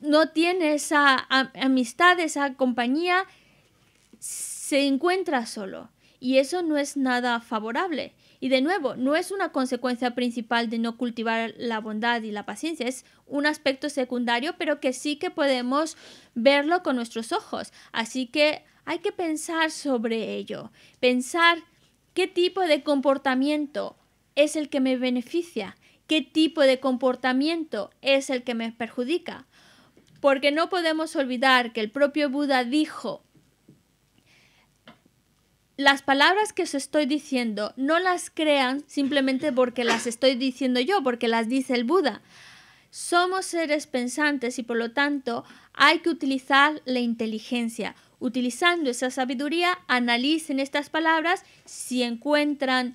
no tiene esa amistad, esa compañía, se encuentra solo. Y eso no es nada favorable. Y de nuevo, no es una consecuencia principal de no cultivar la bondad y la paciencia, es un aspecto secundario, pero que sí que podemos verlo con nuestros ojos. Así que hay que pensar sobre ello, pensar qué tipo de comportamiento es el que me beneficia, qué tipo de comportamiento es el que me perjudica. Porque no podemos olvidar que el propio Buda dijo, las palabras que os estoy diciendo no las crean simplemente porque las estoy diciendo yo, porque las dice el Buda. Somos seres pensantes y por lo tanto hay que utilizar la inteligencia. Utilizando esa sabiduría, analicen estas palabras, si encuentran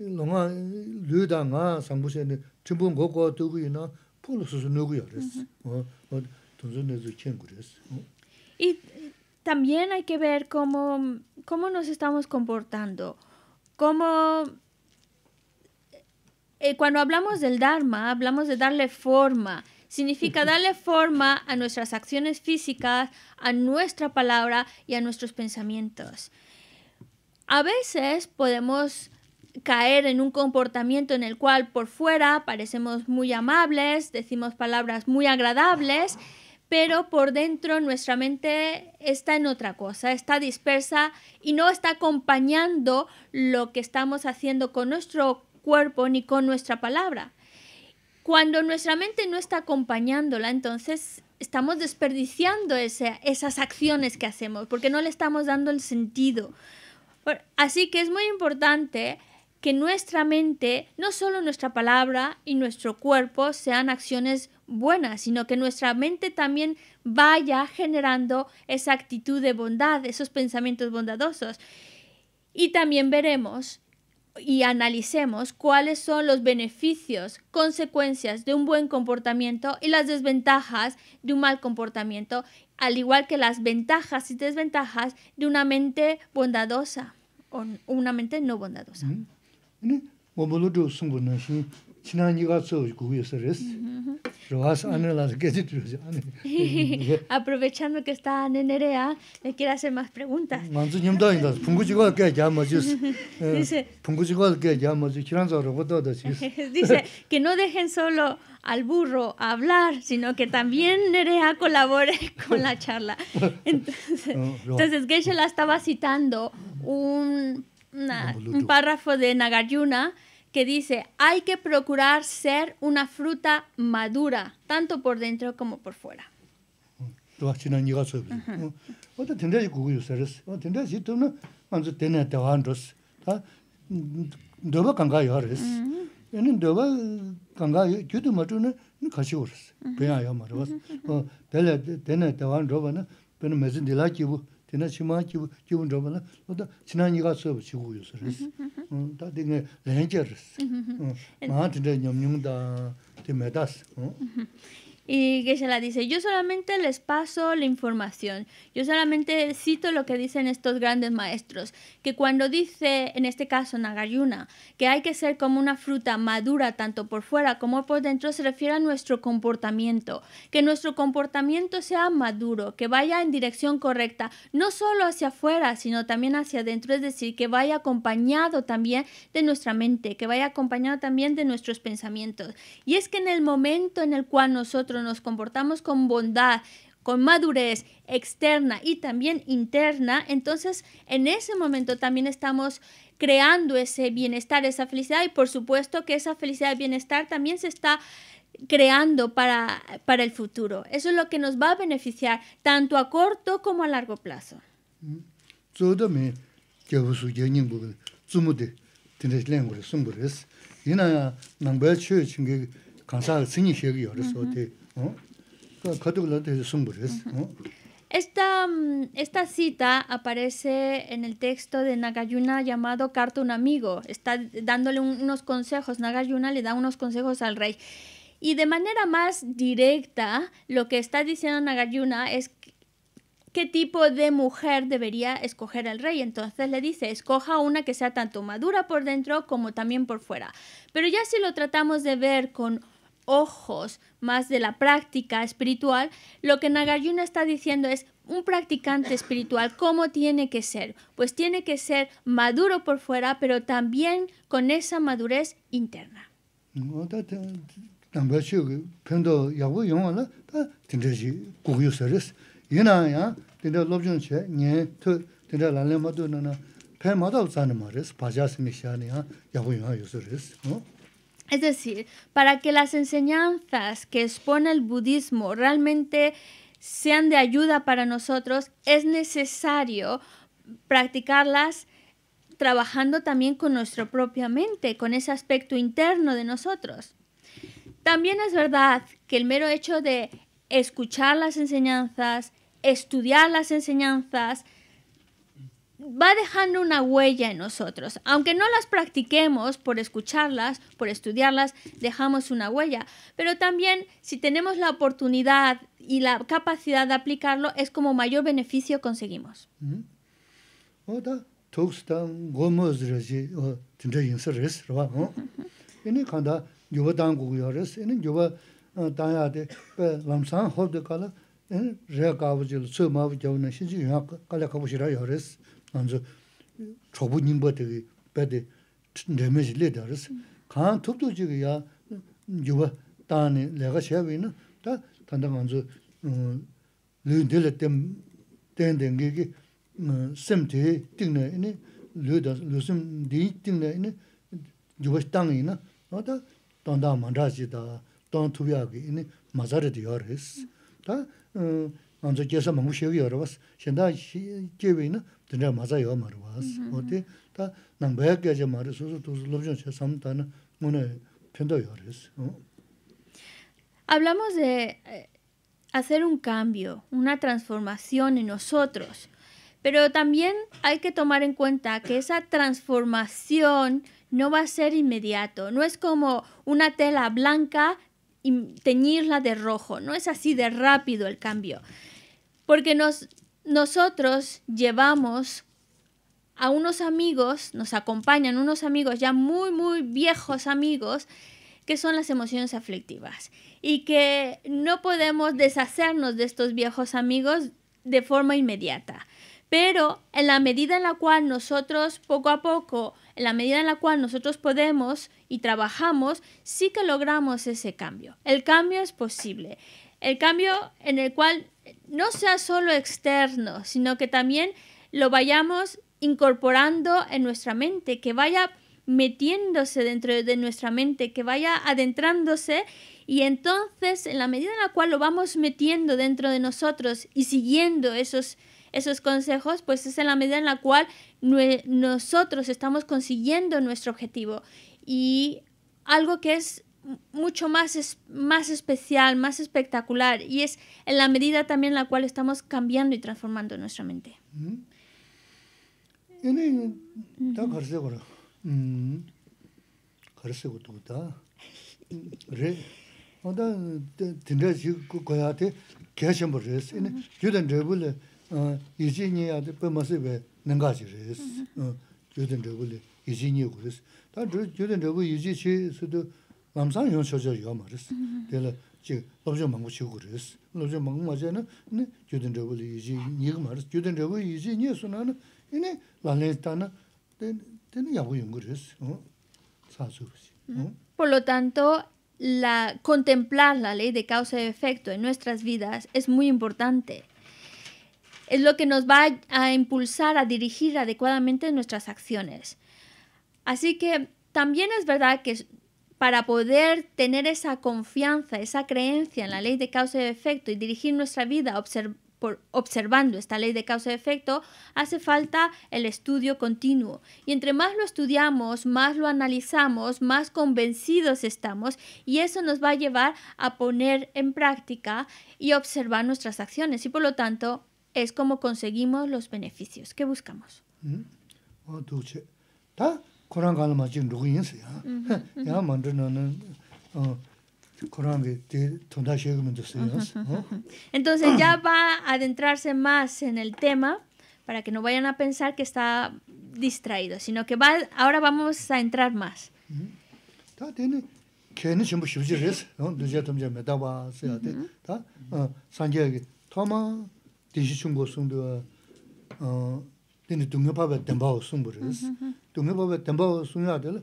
Y también hay que ver cómo, nos estamos comportando, cómo... Eh, cuando hablamos del Dharma, hablamos de darle forma. Significa darle forma a nuestras acciones físicas, a nuestra palabra y a nuestros pensamientos. A veces podemos caer en un comportamiento en el cual por fuera parecemos muy amables, decimos palabras muy agradables, pero por dentro nuestra mente está en otra cosa, está dispersa y no está acompañando lo que estamos haciendo con nuestro cuerpo ni con nuestra palabra. Cuando nuestra mente no está acompañándola, entonces estamos desperdiciando esas acciones que hacemos porque no le estamos dando el sentido. Así que es muy importante que nuestra mente, no solo nuestra palabra y nuestro cuerpo sean acciones buenas, sino que nuestra mente también vaya generando esa actitud de bondad, esos pensamientos bondadosos. Y también veremos y analicemos cuáles son los beneficios, consecuencias de un buen comportamiento y las desventajas de un mal comportamiento, al igual que las ventajas y desventajas de una mente bondadosa o una mente no bondadosa. Mm-hmm wabuludu sungbu nanshin, china niga tsuyo kuyo seres. Roas ane las ane. Aprovechando que está ane nerea, le quiere hacer más preguntas. Manzu nyamda indas, pungu chiga kaya kya majis. Dice, pungu chiga kaya kya majis, chiranza rogoda da chis. Dice, que no dejen solo al burro a hablar, sino que también Nerea colabore con la charla. Entonces, entonces Geshe la estaba citando un un párrafo de Nagarjuna que dice, hay que procurar ser una fruta madura, tanto por dentro como por fuera. tina chi mm, mm-hmm. mm, maa kivu, kivu ndroba la, oda tina niga tsoba tshiguyo sara sara sara, taa tiga zangya sara maa mm. y que se la dice, yo solamente les paso la información, yo solamente cito lo que dicen estos grandes maestros, que cuando dice, en este caso nagayuna que hay que ser como una fruta madura tanto por fuera como por dentro, se refiere a nuestro comportamiento, que nuestro comportamiento sea maduro, que vaya en dirección correcta, no solo hacia afuera, sino también hacia adentro, es decir, que vaya acompañado también de nuestra mente, que vaya acompañado también de nuestros pensamientos. Y es que en el momento en el cual nosotros nos comportamos con bondad, con madurez externa y también interna, entonces en ese momento también estamos creando ese bienestar, esa felicidad y por supuesto que esa felicidad y bienestar también se está creando para, para el futuro. Eso es lo que nos va a beneficiar tanto a corto como a largo plazo. Esta, mm, esta cita aparece en el texto de Nagayuna llamado Carta a un amigo. Está dándole unos consejos. Nagayuna le da unos consejos al rey. Y de manera más directa, lo que está diciendo Nagayuna es qué tipo de mujer debería escoger el rey. Entonces le dice, escoja una que sea tanto madura por dentro como también por fuera. Pero ya si lo tratamos de ver con ojos más de la práctica espiritual, lo que Nagarjuna está diciendo es un practicante espiritual, ¿cómo tiene que ser? Pues tiene que ser maduro por fuera, pero también con esa madurez interna. Es decir, para que las enseñanzas que expone el budismo realmente sean de ayuda para nosotros, es necesario practicarlas trabajando también con nuestra propia mente, con ese aspecto interno de nosotros. También es verdad que el mero hecho de escuchar las enseñanzas, estudiar las enseñanzas, va dejando una huella en nosotros. Aunque no las practiquemos por escucharlas, por estudiarlas, dejamos una huella. Pero también si tenemos la oportunidad y la capacidad de aplicarlo, es como mayor beneficio conseguimos. Mm-hmm. Oh, 먼저 초보 님버들이 빼데 내면질래 다르스 간 톱도 지야 요바 다니 내가 세비는 다 단단 먼저 르들레 땜 땡땡게기 샘티 띵네 이니 르다 르심 디 띵네 이니 요바 땅이나 어다 단다 만다지다 돈 투비하기 이니 마자르디 요르스 다 먼저 계산 먹으셔요 여러분 신다 계획은 Hablamos de eh, hacer un cambio, una transformación en nosotros, pero también hay que tomar en cuenta que esa transformación no va a ser inmediato, no es como una tela blanca y teñirla de rojo, no es así de rápido el cambio, porque nos nosotros llevamos a unos amigos, nos acompañan unos amigos ya muy, muy viejos amigos, que son las emociones aflictivas. Y que no podemos deshacernos de estos viejos amigos de forma inmediata. Pero en la medida en la cual nosotros, poco a poco, en la medida en la cual nosotros podemos y trabajamos, sí que logramos ese cambio. El cambio es posible. El cambio en el cual no sea solo externo, sino que también lo vayamos incorporando en nuestra mente, que vaya metiéndose dentro de nuestra mente, que vaya adentrándose y entonces en la medida en la cual lo vamos metiendo dentro de nosotros y siguiendo esos, esos consejos, pues es en la medida en la cual nosotros estamos consiguiendo nuestro objetivo. Y algo que es mucho más, es, más especial, más espectacular, y es en la medida también la cual estamos cambiando y transformando nuestra mente. Por lo tanto, la, contemplar la ley de causa y efecto en nuestras vidas es muy importante. Es lo que nos va a impulsar a dirigir adecuadamente nuestras acciones. Así que también es verdad que para poder tener esa confianza, esa creencia en la ley de causa y efecto y dirigir nuestra vida observando esta ley de causa y efecto, hace falta el estudio continuo. Y entre más lo estudiamos, más lo analizamos, más convencidos estamos y eso nos va a llevar a poner en práctica y observar nuestras acciones. Y por lo tanto, es como conseguimos los beneficios que buscamos. Mm. Oh, Kurāṅ kāla māchīn rūgu yīnsi yā. Yā māntu nā nā Kurāṅ kī tī tūndā shēgu mīntu sī yā. Entonces ya va a adentrarse más en el tema para que no vayan a pensar que está distraído, sino que va, ahora vamos a entrar más. Tā tēne kēni shimbu shibjī rēs, dūjā tamjā mēdā wā sī yā tē. Mm-hmm. Tā uh, sāngyā kī tōmā dīshī chungu sūndu wā uh, dine dungi pabay denbawa sumbu res. Dungi pabay denbawa sumya dila,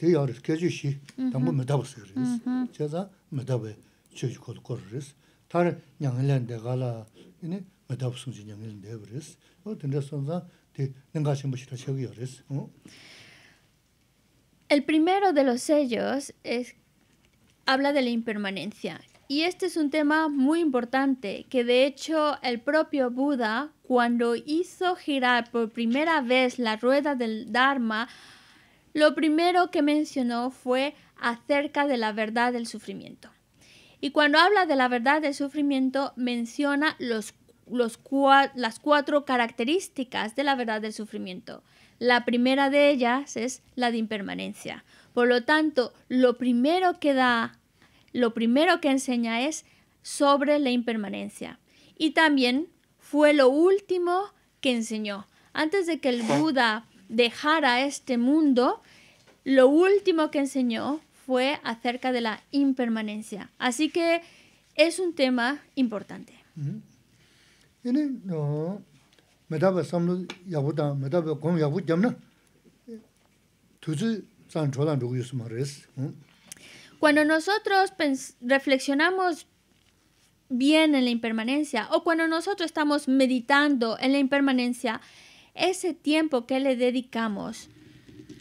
di ya res, kechi shi, dangbo medaba sig res. kod kor Tar de gala, ini medaba sumji nyangilan de res. O dinde sonza, di ninga shimbo shira ya El primero de los sellos es, habla de la impermanencia, y este es un tema muy importante que de hecho el propio Buda cuando hizo girar por primera vez la rueda del Dharma, lo primero que mencionó fue acerca de la verdad del sufrimiento. Y cuando habla de la verdad del sufrimiento, menciona los, los las cuatro características de la verdad del sufrimiento. La primera de ellas es la de impermanencia. Por lo tanto, lo primero que da lo primero que enseña es sobre la impermanencia. Y también fue lo último que enseñó. Antes de que el Buda dejara este mundo, lo último que enseñó fue acerca de la impermanencia. Así que es un tema importante. Cuando nosotros reflexionamos bien en la impermanencia o cuando nosotros estamos meditando en la impermanencia, ese tiempo que le dedicamos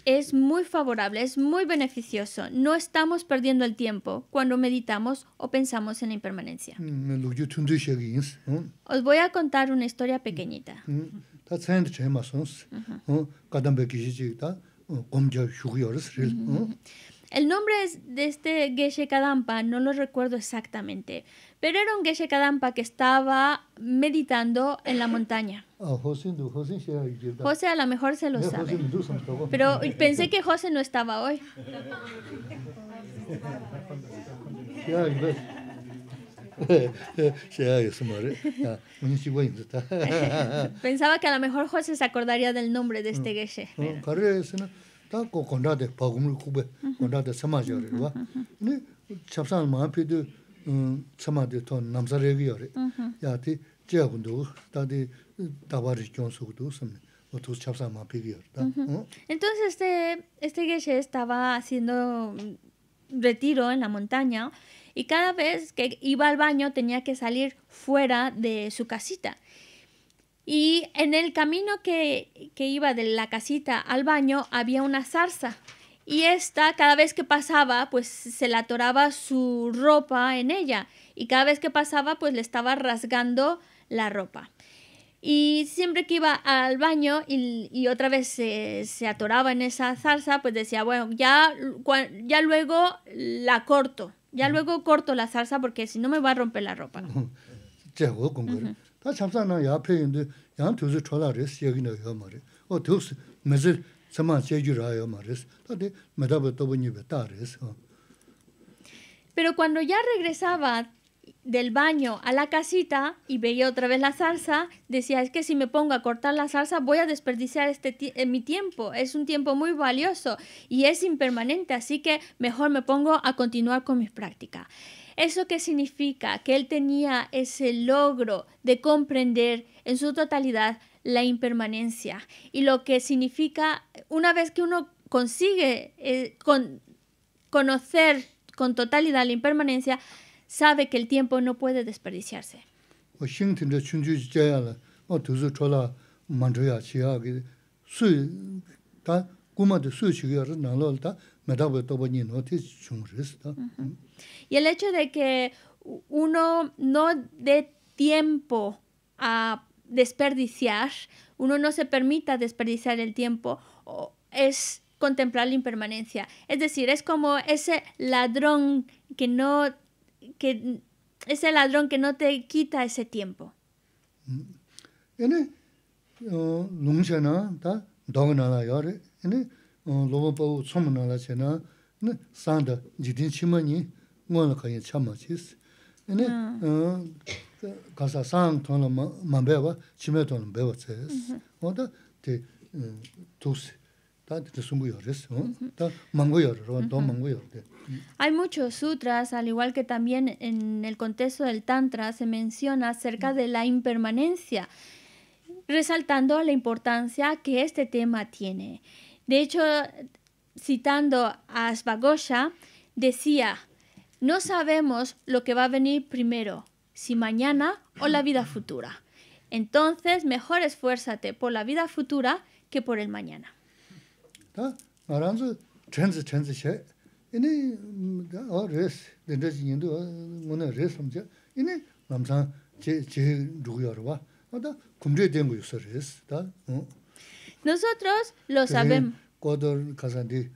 es muy favorable, es muy beneficioso. No estamos perdiendo el tiempo cuando meditamos o pensamos en la impermanencia. Mm, Os voy a contar una historia pequeñita. Mm, mm. El nombre de este Geshe Kadampa no lo recuerdo exactamente, pero era un Geshe Kadampa que estaba meditando en la montaña. Ah, José a lo mejor se lo sabe, pero pensé que José no estaba hoy. Ah, Pensaba que a lo mejor José se acordaría del nombre de este mm. Geshe. Entonces este este estaba haciendo retiro en la montaña y cada vez que iba al baño tenía que salir fuera de su casita. Y en el camino que, iba de la casita al baño había una zarza. Y esta, cada vez que pasaba, pues se le atoraba su ropa en ella. Y cada vez que pasaba, pues le estaba rasgando la ropa. Y siempre que iba al baño y, otra vez se, atoraba en esa zarza, pues decía, bueno, ya, ya luego la corto, ya luego corto la zarza porque si no me va a romper la ropa. pero cuando ya regresaba del baño a la casita y veía otra vez la salsa, decía, es que si me pongo a cortar la salsa voy a desperdiciar este eh, mi tiempo, es un tiempo muy valioso y es impermanente, así que mejor me pongo a continuar con mis prácticas. ¿Eso qué significa? Que él tenía ese logro de comprender en su totalidad la impermanencia y lo que significa una vez que uno consigue eh, conocer con totalidad la impermanencia, sabe que el tiempo no puede desperdiciarse. Y el hecho de que uno no dé tiempo a desperdiciar, uno no se permita desperdiciar el tiempo, es contemplar la impermanencia. Es decir, es como ese ladrón que no, que, ese ladrón que no te quita ese tiempo. Mm. Ah. Eh, Hay muchos sutras, al igual que también en el contexto del Tantra, se menciona acerca de la impermanencia, resaltando la importancia que este tema tiene. De hecho, citando a Asvagosha, decía, no sabemos lo que va a venir primero, si mañana o la vida futura. Entonces, mejor esfuérzate por la vida futura que por el mañana. Nosotros lo sabemos.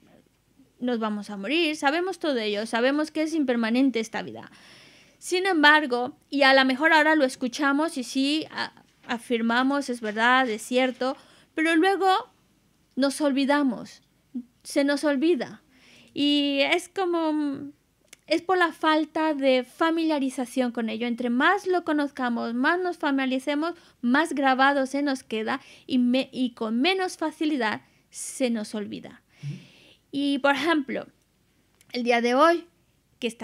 nos vamos a morir, sabemos todo ello, sabemos que es impermanente esta vida. Sin embargo, y a lo mejor ahora lo escuchamos y sí afirmamos, es verdad, es cierto, pero luego nos olvidamos, se nos olvida. Y es como es por la falta de familiarización con ello. Entre más lo conozcamos, más nos familiaricemos, más grabado se nos queda y, y, con menos facilidad se nos olvida. Y por ejemplo, el día de hoy, que,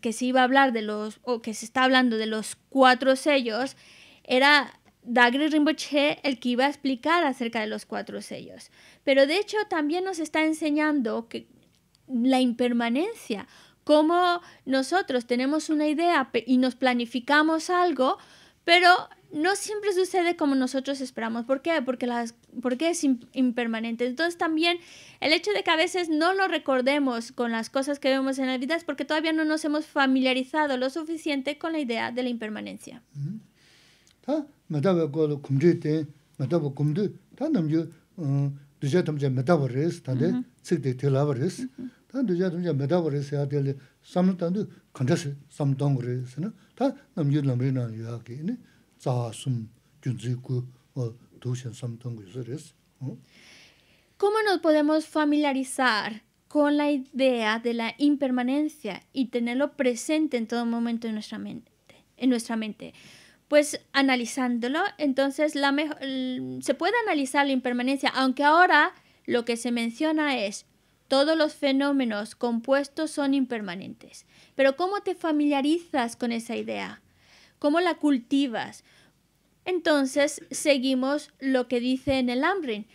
que se iba a hablar de los, o que se está hablando de los cuatro sellos, era Dagri Rimboche el que iba a explicar acerca de los cuatro sellos. Pero de hecho también nos está enseñando que la impermanencia, cómo nosotros tenemos una idea y nos planificamos algo, pero no siempre sucede como nosotros esperamos. ¿Por qué? Porque las ¿Por qué es impermanente. Entonces también el hecho de que a veces no lo recordemos con las cosas que vemos en la vida es porque todavía no nos hemos familiarizado lo suficiente con la idea de la impermanencia. Mm-hmm. ¿Cómo nos podemos familiarizar con la idea de la impermanencia y tenerlo presente en todo momento en nuestra mente? En nuestra mente? Pues analizándolo, entonces la mm, se puede analizar la impermanencia, aunque ahora lo que se menciona es todos los fenómenos compuestos son impermanentes. Pero ¿cómo te familiarizas con esa idea? ¿Cómo la cultivas? Entonces seguimos lo que dice en el Ambrin.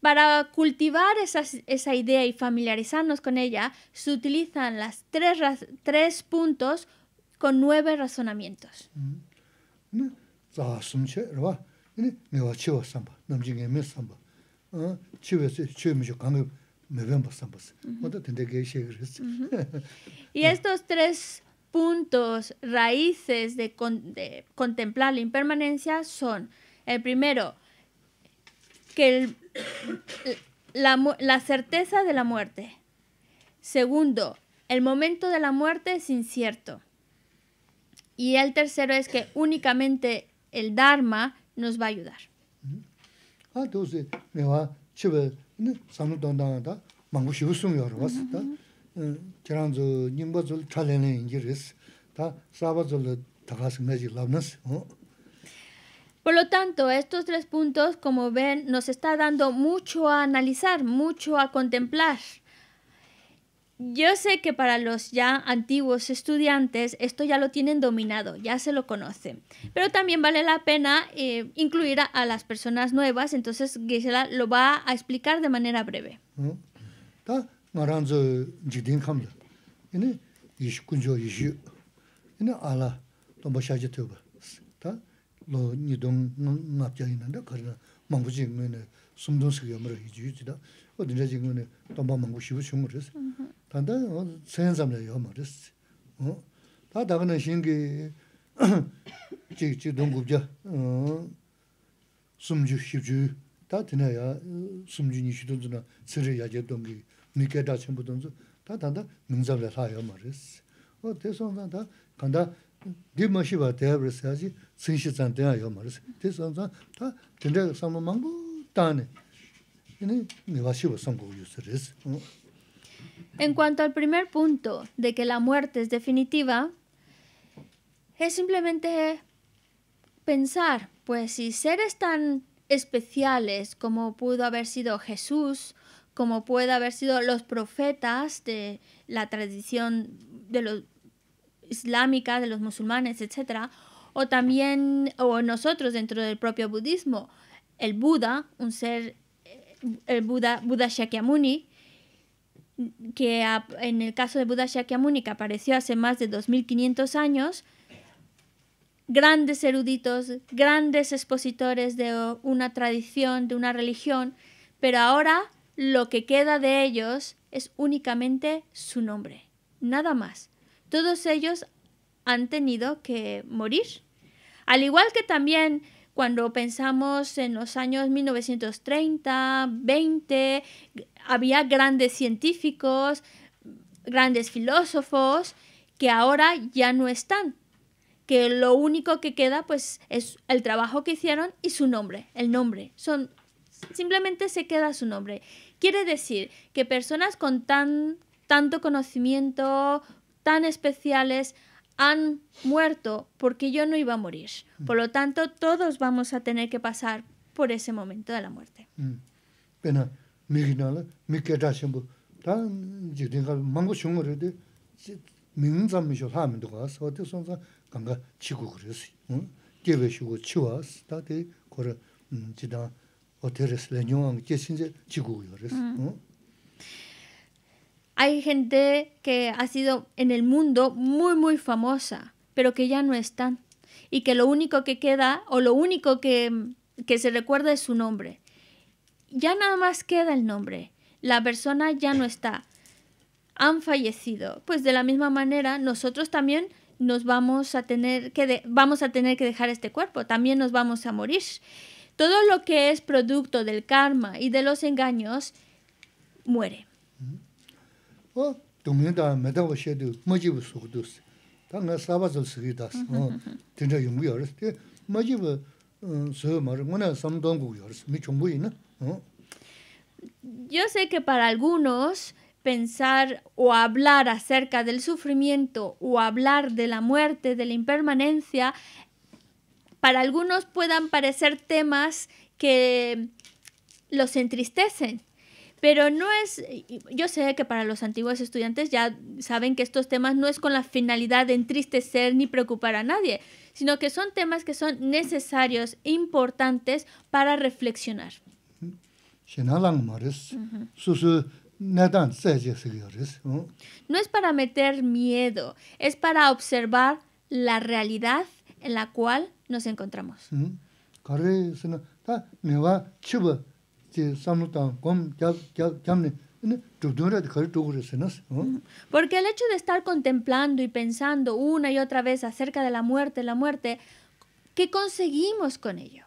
Para cultivar esa idea y familiarizarnos con ella, se utilizan las tres, tres puntos con nueve razonamientos. Y estos tres puntos raíces de, contemplar la impermanencia son, el primero, que la, certeza de la muerte. Segundo, el momento de la muerte es incierto. Y el tercero es que únicamente el Dharma nos va a ayudar. Ah, por lo tanto, estos tres puntos, como ven, nos está dando mucho a analizar, mucho a contemplar. Yo sé que para los ya antiguos estudiantes esto ya lo tienen dominado, ya se lo conocen. Pero también vale la pena eh, incluir a, las personas nuevas, entonces Gisela lo va a explicar de manera breve. ngā rāndzō yīg dīng kāmya, yīnī yīsh kūñchō yīshī, yīnī ālā tōmba shāyajatayabās. Tā, lō nī tōng ngāpchā yīnāndā kārī na mānggūchī yīg ngā yīnī sūm tōngsik yāmarā yīchī yūchī tā, o dīnyā yīg ngā yīg ngā yīg tōmba mānggūchī yūchī yāmarā yīsī, tāndā yīg sāyajatayabā yāmarā En cuanto al primer punto de que la muerte es definitiva, es simplemente pensar, pues si seres tan especiales como pudo haber sido Jesús, como puede haber sido los profetas de la tradición de islámica, de los musulmanes, etc. O también, o nosotros dentro del propio budismo, el Buda, un ser, eh, el Buda, Buda Shakyamuni, que en el caso de Buda Shakyamuni, que apareció hace más de 2500 años, grandes eruditos, grandes expositores de una tradición, de una religión, pero ahora lo que queda de ellos es únicamente su nombre, nada más. Todos ellos han tenido que morir. Al igual que también cuando pensamos en los años 1930, 20, había grandes científicos, grandes filósofos que ahora ya no están, que lo único que queda pues es el trabajo que hicieron y su nombre, el nombre. Son simplemente se queda su nombre. Quiere decir que personas con tan, tanto conocimiento, tan especiales, han muerto porque yo no iba a morir. Mm. Por lo tanto, todos vamos a tener que pasar por ese momento de la muerte. Mm. Hay gente que ha sido en el mundo muy, muy famosa, pero que ya no están. Y que lo único que queda, o lo único que, se recuerda es su nombre. Ya nada más queda el nombre. La persona ya no está. Han fallecido. Pues de la misma manera, nosotros también nos vamos a tener que, vamos a tener que dejar este cuerpo. También nos vamos a morir. Todo lo que es producto del karma y de los engaños muere. Yo sé que para algunos pensar o hablar acerca del sufrimiento o hablar de la muerte, de la impermanencia, para algunos puedan parecer temas que los entristecen. Pero no es, yo sé que para los antiguos estudiantes ya saben que estos temas no es con la finalidad de entristecer ni preocupar a nadie, sino que son temas que son necesarios, importantes para reflexionar. No es para meter miedo, es para observar la realidad en la cual nos encontramos. Porque el hecho de estar contemplando y pensando una y otra vez acerca de la muerte, la muerte, ¿qué conseguimos con ello?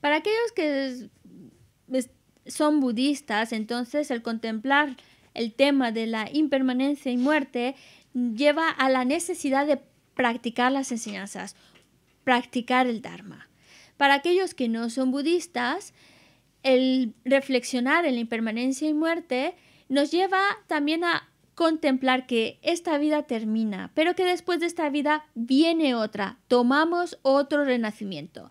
Para aquellos que son budistas, entonces el contemplar el tema de la impermanencia y muerte lleva a la necesidad de practicar las enseñanzas, practicar el Dharma. Para aquellos que no son budistas, el reflexionar en la impermanencia y muerte nos lleva también a contemplar que esta vida termina, pero que después de esta vida viene otra, tomamos otro renacimiento.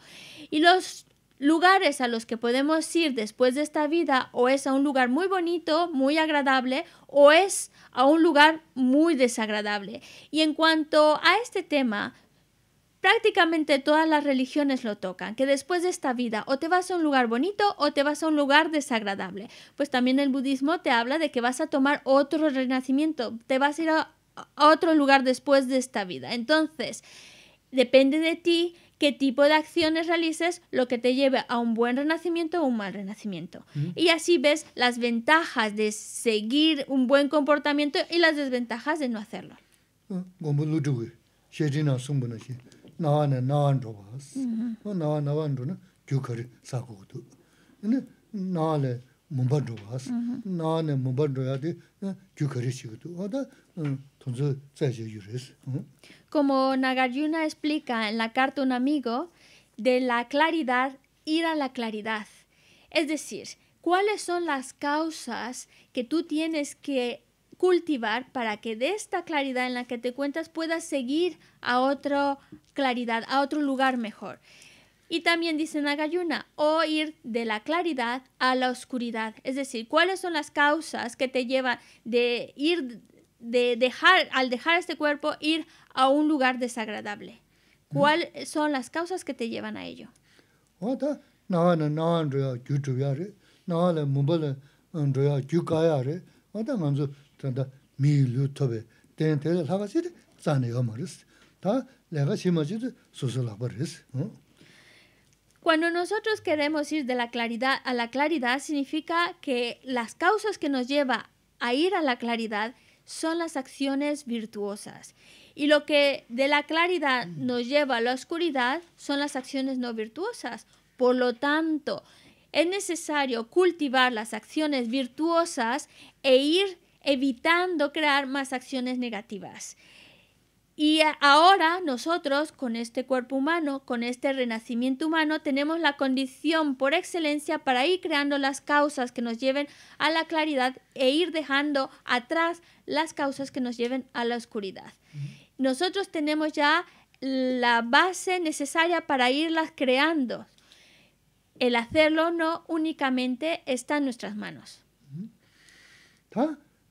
Y los lugares a los que podemos ir después de esta vida o es a un lugar muy bonito, muy agradable, o es a un lugar muy desagradable. Y en cuanto a este tema, prácticamente todas las religiones lo tocan, que después de esta vida o te vas a un lugar bonito o te vas a un lugar desagradable. Pues también el budismo te habla de que vas a tomar otro renacimiento, te vas a ir a, otro lugar después de esta vida. Entonces, depende de ti qué tipo de acciones realices lo que te lleve a un buen renacimiento o un mal renacimiento. Y así ves las ventajas de seguir un buen comportamiento y las desventajas de no hacerlo. Como Nagarjuna explica en la carta un amigo de la claridad ir a la claridad. Es decir, ¿cuáles son las causas que tú tienes que cultivar para que de esta claridad en la que te cuentas puedas seguir a otra claridad, a otro lugar mejor. Y también dice Nagayuna, o ir de la claridad a la oscuridad. Es decir, ¿cuáles son las causas que te llevan de ir, de dejar, al dejar este cuerpo, ir a un lugar desagradable? ¿Cuáles son las causas que te llevan a ello? Cuando nosotros queremos ir de la claridad a la claridad, significa que las causas que nos lleva a ir a la claridad son las acciones virtuosas. Y lo que de la claridad nos lleva a la oscuridad son las acciones no virtuosas. Por lo tanto, es necesario cultivar las acciones virtuosas e ir evitando crear más acciones negativas. Y eh, ahora nosotros, con este cuerpo humano, con este renacimiento humano, tenemos la condición por excelencia para ir creando las causas que nos lleven a la claridad e ir dejando atrás las causas que nos lleven a la oscuridad. Nosotros tenemos ya la base necesaria para irlas creando. El hacerlo no únicamente está en nuestras manos.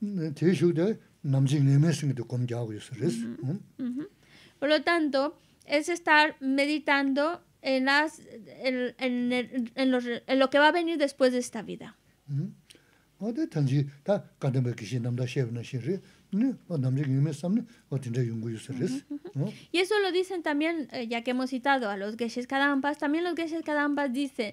Por lo tanto, es estar meditando en, las, en, en, en, en, lo que va a venir después de esta vida. Y eso lo dicen también, eh, ya que hemos citado a los Geshes Kadampas, también los Geshes Kadampas dicen,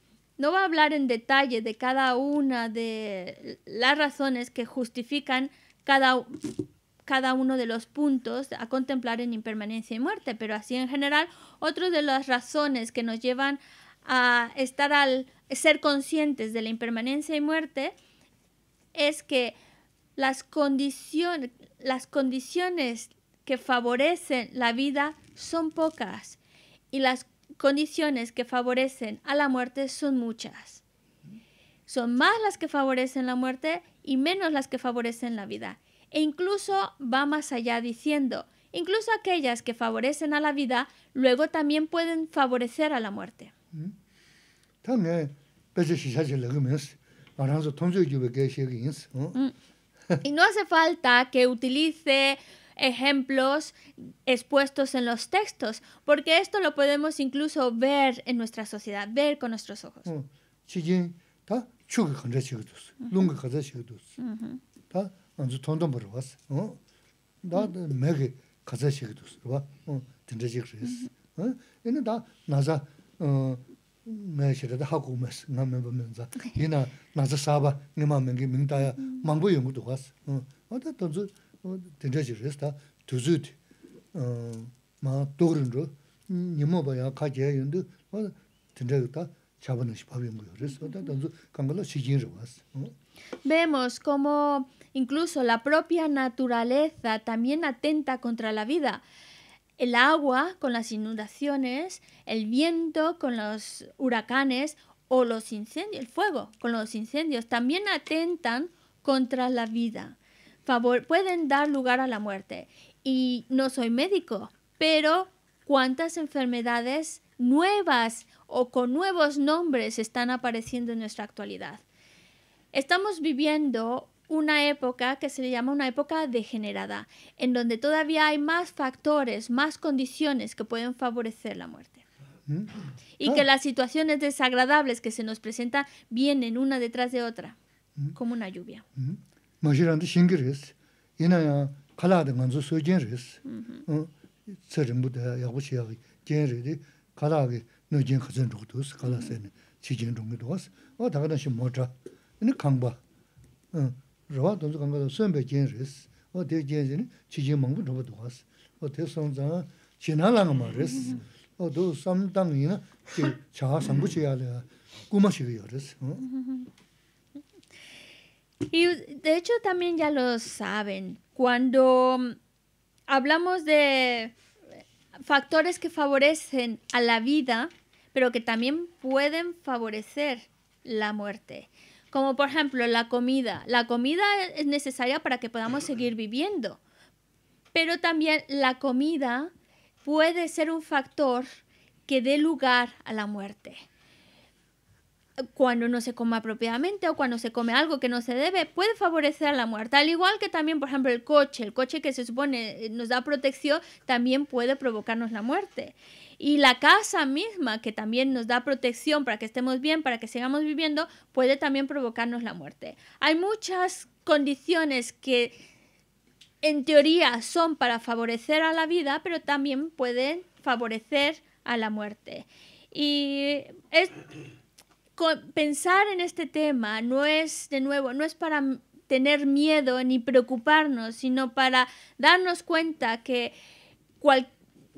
No va a hablar en detalle de cada una de las razones que justifican cada, cada uno de los puntos a contemplar en impermanencia y muerte, pero así en general, otra de las razones que nos llevan a estar al ser conscientes de la impermanencia y muerte es que las, condiciones, las condiciones que favorecen la vida son pocas y las Condiciones que favorecen a la muerte son muchas. Son más las que favorecen la muerte y menos las que favorecen la vida. E incluso va más allá diciendo, incluso aquellas que favorecen a la vida luego también pueden favorecer a la muerte. Y no hace falta que utilice ejemplos expuestos en los textos, porque esto lo podemos incluso ver en nuestra sociedad, ver con nuestros ojos. Vemos como incluso la propia naturaleza también atenta contra la vida. El agua con las inundaciones, el viento con los huracanes o los incendios, el fuego con los incendios también atentan contra la vida pueden dar lugar a la muerte. Y no soy médico, pero cuántas enfermedades nuevas o con nuevos nombres están apareciendo en nuestra actualidad. Estamos viviendo una época que se le llama una época degenerada, en donde todavía hay más factores, más condiciones que pueden favorecer la muerte. Mm. Y que las situaciones desagradables que se nos presentan vienen una detrás de otra, mm. como una lluvia. Mm. ma jiran 이나야 şingiriz yine ya 어 manzu söjüriz hıh tsırı bu da ya bu şey ya gelirdi kararı nöjen kazen de olsa kalasene çijen de de olsa o dağadan şey motor ene kangba hı rwa da da kangda sönbey jüriz o dejenin çije mangbu o Y de hecho también ya lo saben, cuando mm, hablamos de factores que favorecen a la vida, pero que también pueden favorecer la muerte. Como por ejemplo la comida. La comida es necesaria para que podamos seguir viviendo, pero también la comida puede ser un factor que dé lugar a la muerte cuando no se come apropiadamente o cuando se come algo que no se debe, puede favorecer a la muerte. Al igual que también, por ejemplo, el coche. El coche que se supone eh, nos da protección también puede provocarnos la muerte. Y la casa misma, que también nos da protección para que estemos bien, para que sigamos viviendo, puede también provocarnos la muerte. Hay muchas condiciones que en teoría son para favorecer a la vida, pero también pueden favorecer a la muerte. Y es, pensar en este tema no es, de nuevo, no es para tener miedo ni preocuparnos, sino para darnos cuenta que,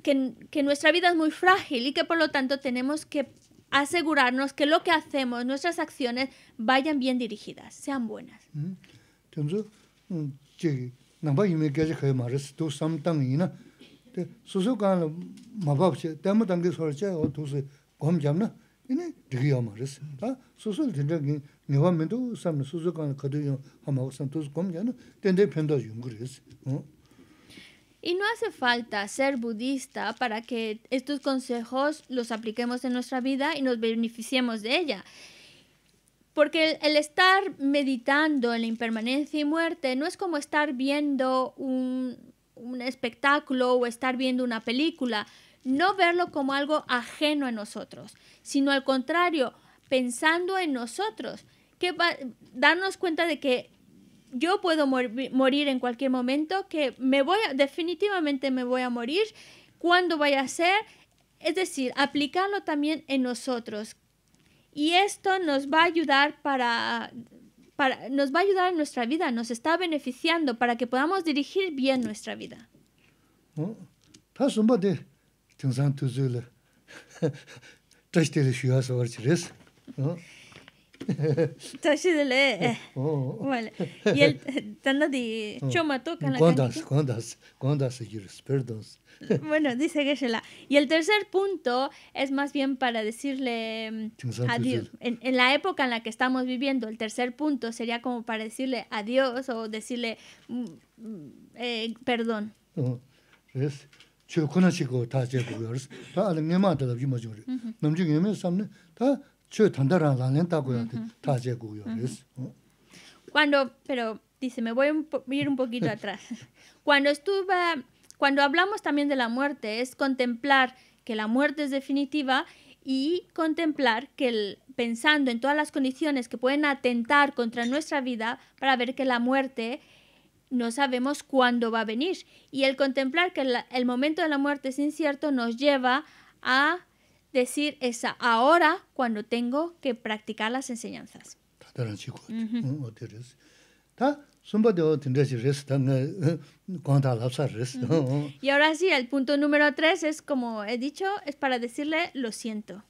que, que nuestra vida es muy frágil y que por lo tanto tenemos que asegurarnos que lo que hacemos, nuestras acciones, vayan bien dirigidas, sean buenas. Mm. Y no hace falta ser budista para que estos consejos los apliquemos en nuestra vida y nos beneficiemos de ella. Porque el, estar meditando en la impermanencia y muerte no es como estar viendo un, un espectáculo o estar viendo una película, no verlo como algo ajeno a nosotros, sino al contrario, pensando en nosotros, que va, darnos cuenta de que yo puedo morir en cualquier momento, que me voy definitivamente me voy a morir, cuando vaya a ser, es decir, aplicarlo también en nosotros. Y esto nos va a ayudar para, nos va a ayudar en nuestra vida, nos está beneficiando para que podamos dirigir bien nuestra vida. bote 중상 투즈를 tashtel shuwa sawar chires. Tashtel, vale. Y el tanda choma toca la Condas, condas, perdón. Bueno, dice geshe Y el tercer punto es más bien para decirle mm, adiós. En, en, la época en la que estamos viviendo, el tercer punto sería como para decirle adiós o decirle mm, mm, eh, perdón. ¿Ves? Cuando pero dice, me voy a ir un poquito atrás. Cuando estuve cuando hablamos también de la muerte es contemplar que la muerte es definitiva y contemplar que pensando en todas las condiciones que pueden atentar contra nuestra vida para ver que la muerte no sabemos cuándo va a venir. Y el contemplar que el momento de la muerte es incierto nos lleva a decir esa ahora cuando tengo que practicar las enseñanzas. Y ahora sí, el punto número tres es, como he dicho, es para decirle lo siento.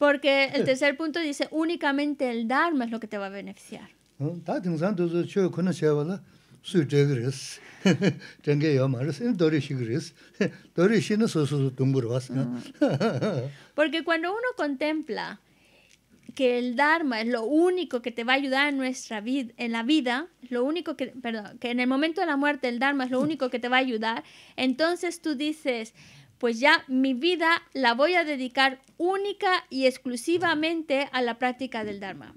Porque el tercer punto dice, únicamente el Dharma es lo que te va a beneficiar. Porque cuando uno contempla que el Dharma es lo único que te va a ayudar en nuestra vida, en la vida, lo único que, que en el momento de la muerte el Dharma es lo mm. único que te va a ayudar, entonces tú dices, pues ya mi vida la voy a dedicar única y exclusivamente a la práctica del Dharma.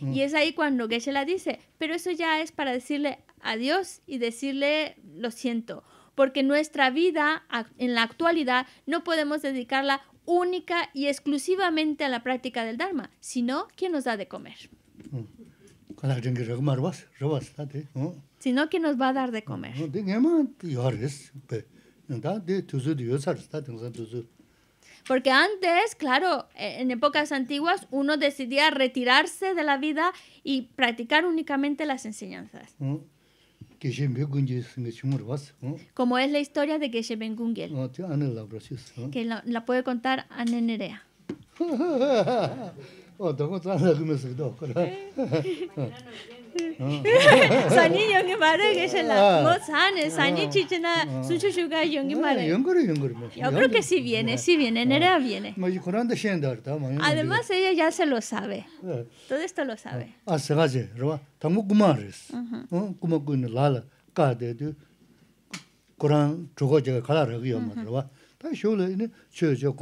Mm. Y es ahí cuando Geshe la dice, pero eso ya es para decirle adiós y decirle lo siento, porque nuestra vida en la actualidad no podemos dedicarla única y exclusivamente a la práctica del Dharma, sino ¿quién nos da de comer? Mm. sino Si no, ¿quién nos va a dar de comer? Porque antes, claro, eh, en épocas antiguas uno decidía retirarse de la vida y practicar únicamente las enseñanzas. Como es la historia de Geshe Ben Gungel, que la, puede contar oh, a Nerea. 산이 용이 말해 계셔라 뭐 산에 산이 치치나 수수슈가 용이 말해 영거로 영거로 야 그렇게 si viene si viene nerea viene 뭐 이거란데 시엔다 그렇다 뭐 además ella ya se lo sabe todo esto lo 아 세가제 로바 담고 구마르스 어 구마고 라라 까데드 그런 저거 제가 가라라 그 엄마 로바 다 쇼를 이제 쳐져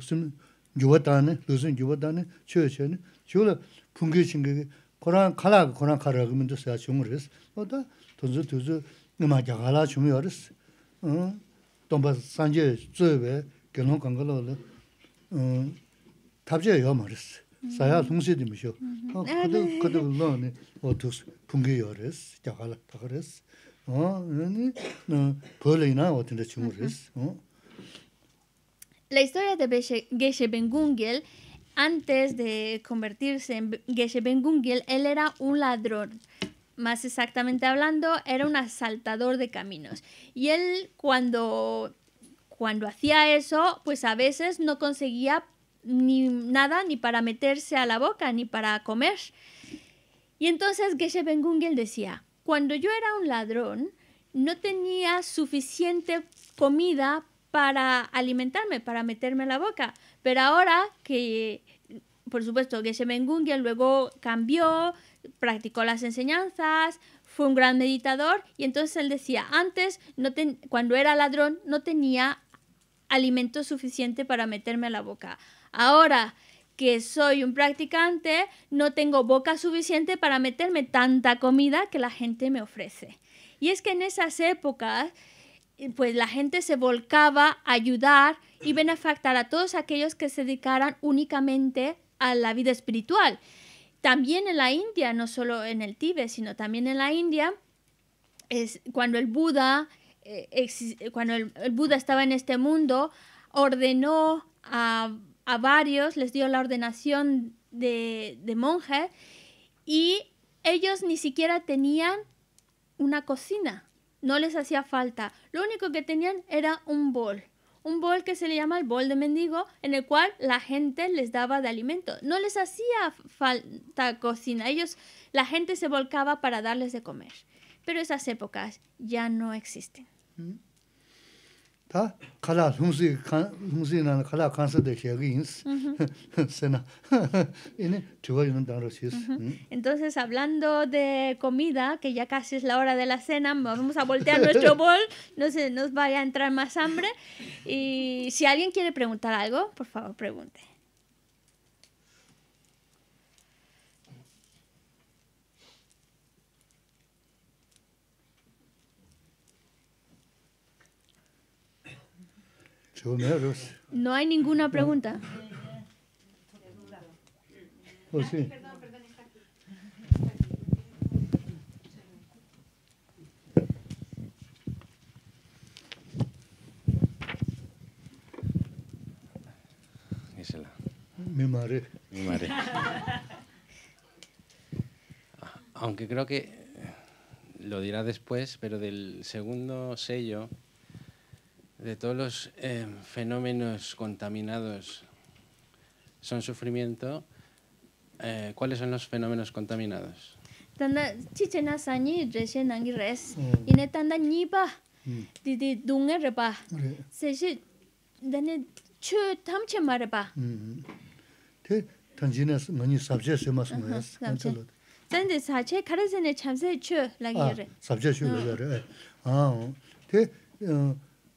숨 주었다네 무슨 주었다네 쳐져네 쇼르 풍겨진 게 그러나 컬러그 그러나 컬러그면도 제가 좀을 그래서 뭐더 돈도 돈도 뭐가 가라 좀 요리스 응 돈바 산제 제외 근호 강가로를 응 답지가 뭐랬어요? 사야 동시에 님쇼. 그 그는 어뜻 분개 요리스. 제가 가락다거리스. 어 네. 나 폴이나 왔는데 좀을 어 라히스토리아 데 베셰 게셰벤궁겔 Antes de convertirse en Geshe Ben él era un ladrón. Más exactamente hablando, era un asaltador de caminos. Y él cuando, cuando hacía eso, pues a veces no conseguía ni nada ni para meterse a la boca ni para comer. Y entonces Geshe Ben decía, cuando yo era un ladrón, no tenía suficiente comida para alimentarme, para meterme la boca. Pero ahora que, por supuesto, Geshe Mengungia luego cambió, practicó las enseñanzas, fue un gran meditador y entonces él decía, antes, cuando era ladrón, no tenía alimento suficiente para meterme la boca. Ahora que soy un practicante, no tengo boca suficiente para meterme tanta comida que la gente me ofrece. Y es que en esas épocas pues la gente se volcaba a ayudar y benefactar a todos aquellos que se dedicaran únicamente a la vida espiritual. También en la India, no solo en el Tíbet, sino también en la India, cuando el Buda, eh, cuando Buda estaba en este mundo, ordenó a, varios, les dio la ordenación de, de monjes y ellos ni siquiera tenían una cocina no les hacía falta. Lo único que tenían era un bol. Un bol que se le llama el bol de mendigo, en el cual la gente les daba de alimento. No les hacía falta cocina. Ellos, la gente se volcaba para darles de comer. Pero esas épocas ya no existen. Mm entonces hablando de comida que ya casi es la hora de la cena vamos a voltear nuestro bol no se nos vaya a entrar más hambre y si alguien quiere preguntar algo por favor pregunte No hay ninguna pregunta. Pues sí. Mi madre. Aunque creo que lo dirá después, pero del segundo sello de todos los eh, fenómenos contaminados son sufrimiento, eh, ¿cuáles son los fenómenos contaminados? Tanda chichena sañi reche nangi res. Mm. Ine tanda nipa mm. di di dunga repa. seche, dane chu tamche marpa. Mm-hmm. Te tanjina mani sabje sema sema es. Tanda sache kare zene chamse chu lagi ah, re. Sabje chu mm. eh. Ah, oh. te eh,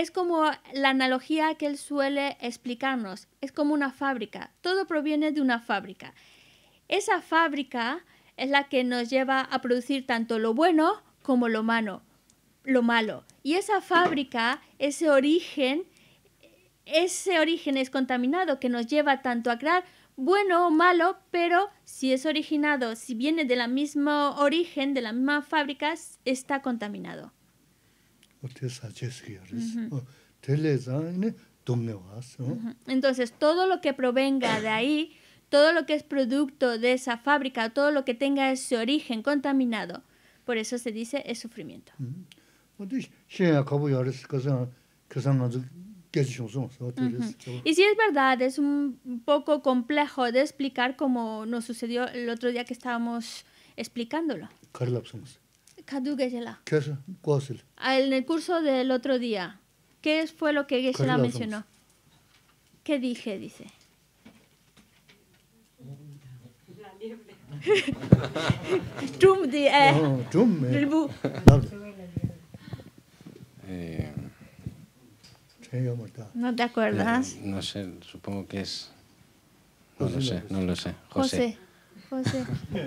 es como la analogía que él suele explicarnos. Es como una fábrica. Todo proviene de una fábrica. Esa fábrica es la que nos lleva a producir tanto lo bueno como lo malo. Lo malo. Y esa fábrica, ese origen, ese origen es contaminado que nos lleva tanto a crear bueno o malo, pero si es originado, si viene de la origen, de la misma fábrica, está contaminado. Oh, ¿eh? Entonces, todo lo que provenga de ahí, todo lo que es producto de esa fábrica, todo lo que tenga ese origen contaminado, por eso se dice es sufrimiento. Y si es verdad, es un poco complejo de explicar como nos sucedió el otro día que estábamos explicándolo es? ¿Cuál la ah, En el curso del otro día, ¿qué fue lo que geshe mencionó? ¿Qué dije? Dice. La eh. No, eh. eh no te acuerdas. Eh, no sé, supongo que es. No lo sé, no lo sé. José. José. José.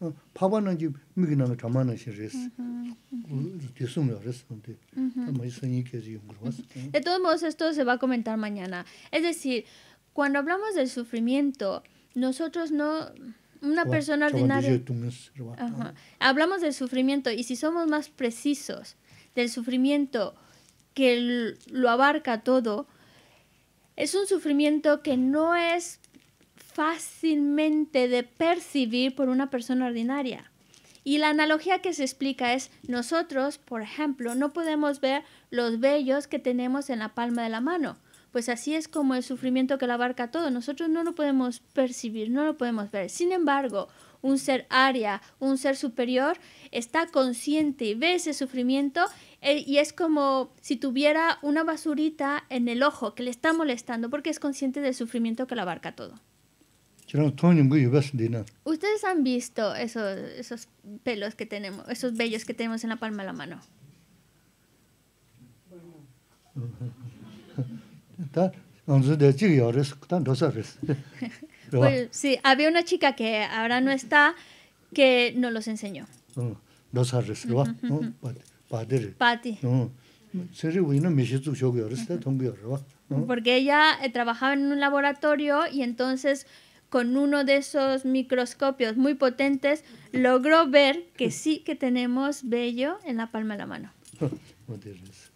De todos modos esto se va a comentar mañana. Es decir, cuando hablamos del sufrimiento, nosotros no una persona ordinaria hablamos del sufrimiento y si somos más precisos del sufrimiento que lo abarca todo, es un sufrimiento que no es fácilmente de percibir por una persona ordinaria. Y la analogía que se explica es, nosotros, por ejemplo, no podemos ver los vellos que tenemos en la palma de la mano. Pues así es como el sufrimiento que la abarca todo. Nosotros no lo podemos percibir, no lo podemos ver. Sin embargo, un ser aria, un ser superior, está consciente y ve ese sufrimiento eh, y es como si tuviera una basurita en el ojo que le está molestando porque es consciente del sufrimiento que la abarca todo. Ustedes han visto esos, esos pelos que tenemos, esos vellos que tenemos en la palma de la mano. pues, sí, había una chica que ahora no está que nos los enseñó. Dos Porque ella eh, trabajaba en un laboratorio y entonces con uno de esos microscopios muy potentes, logró ver que sí que tenemos vello en la palma de la mano.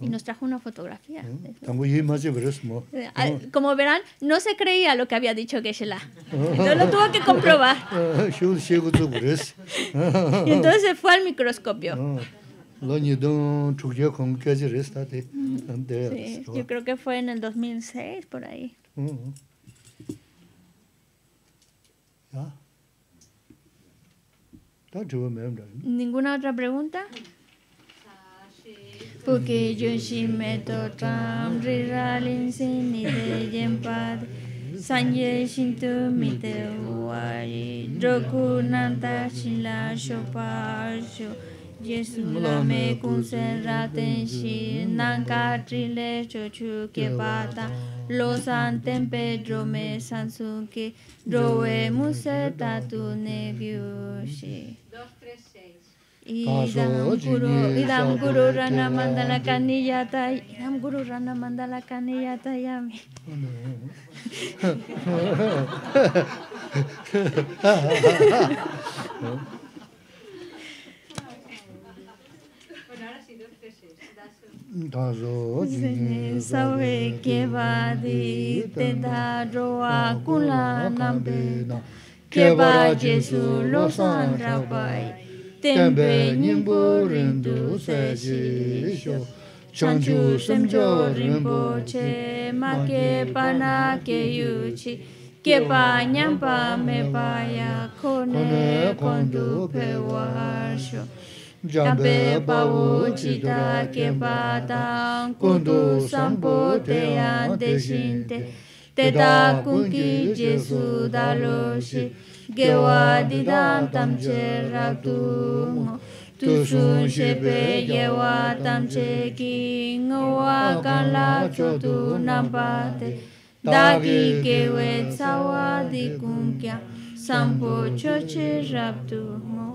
Y nos trajo una fotografía. Ah, ah, ah. Como verán, no se creía lo que había dicho Geshe-la. lo tuvo que comprobar. Y entonces fue al microscopio. yo creo que fue en el 2006, por ahí. ¿Ah? ¿Ninguna otra pregunta? Porque yo sí meto tram riralin sin ni de yempad sanye mi mite wari roku nanta sin la shopa Yesu me kunsen raten shi nan katrile chu ke pata lo santen pedro me sansun ke se ta tu ne gyushi. Idam guru, idam guru rana mandala kanilla ta, idam guru rana mandala kanilla ta yami. dāzo jīne sāve kye bādī tēn dhāro ākuṇā nāmbē nā kye bā jīsu lo sāṅgā bāi tēn bēnyiṅ bō rindū sēśī ṣio chē mā kye nā chī pēwā jambe pavu chita kempa tang kundu sambo te yang te shinte te ta kunki jesu dalo shi gewa di dan tam che ratungo tu shun she pe gewa tam che ki ngwa kan la cho tu nampa te da ki ke we tsawa di kunkya che ratungo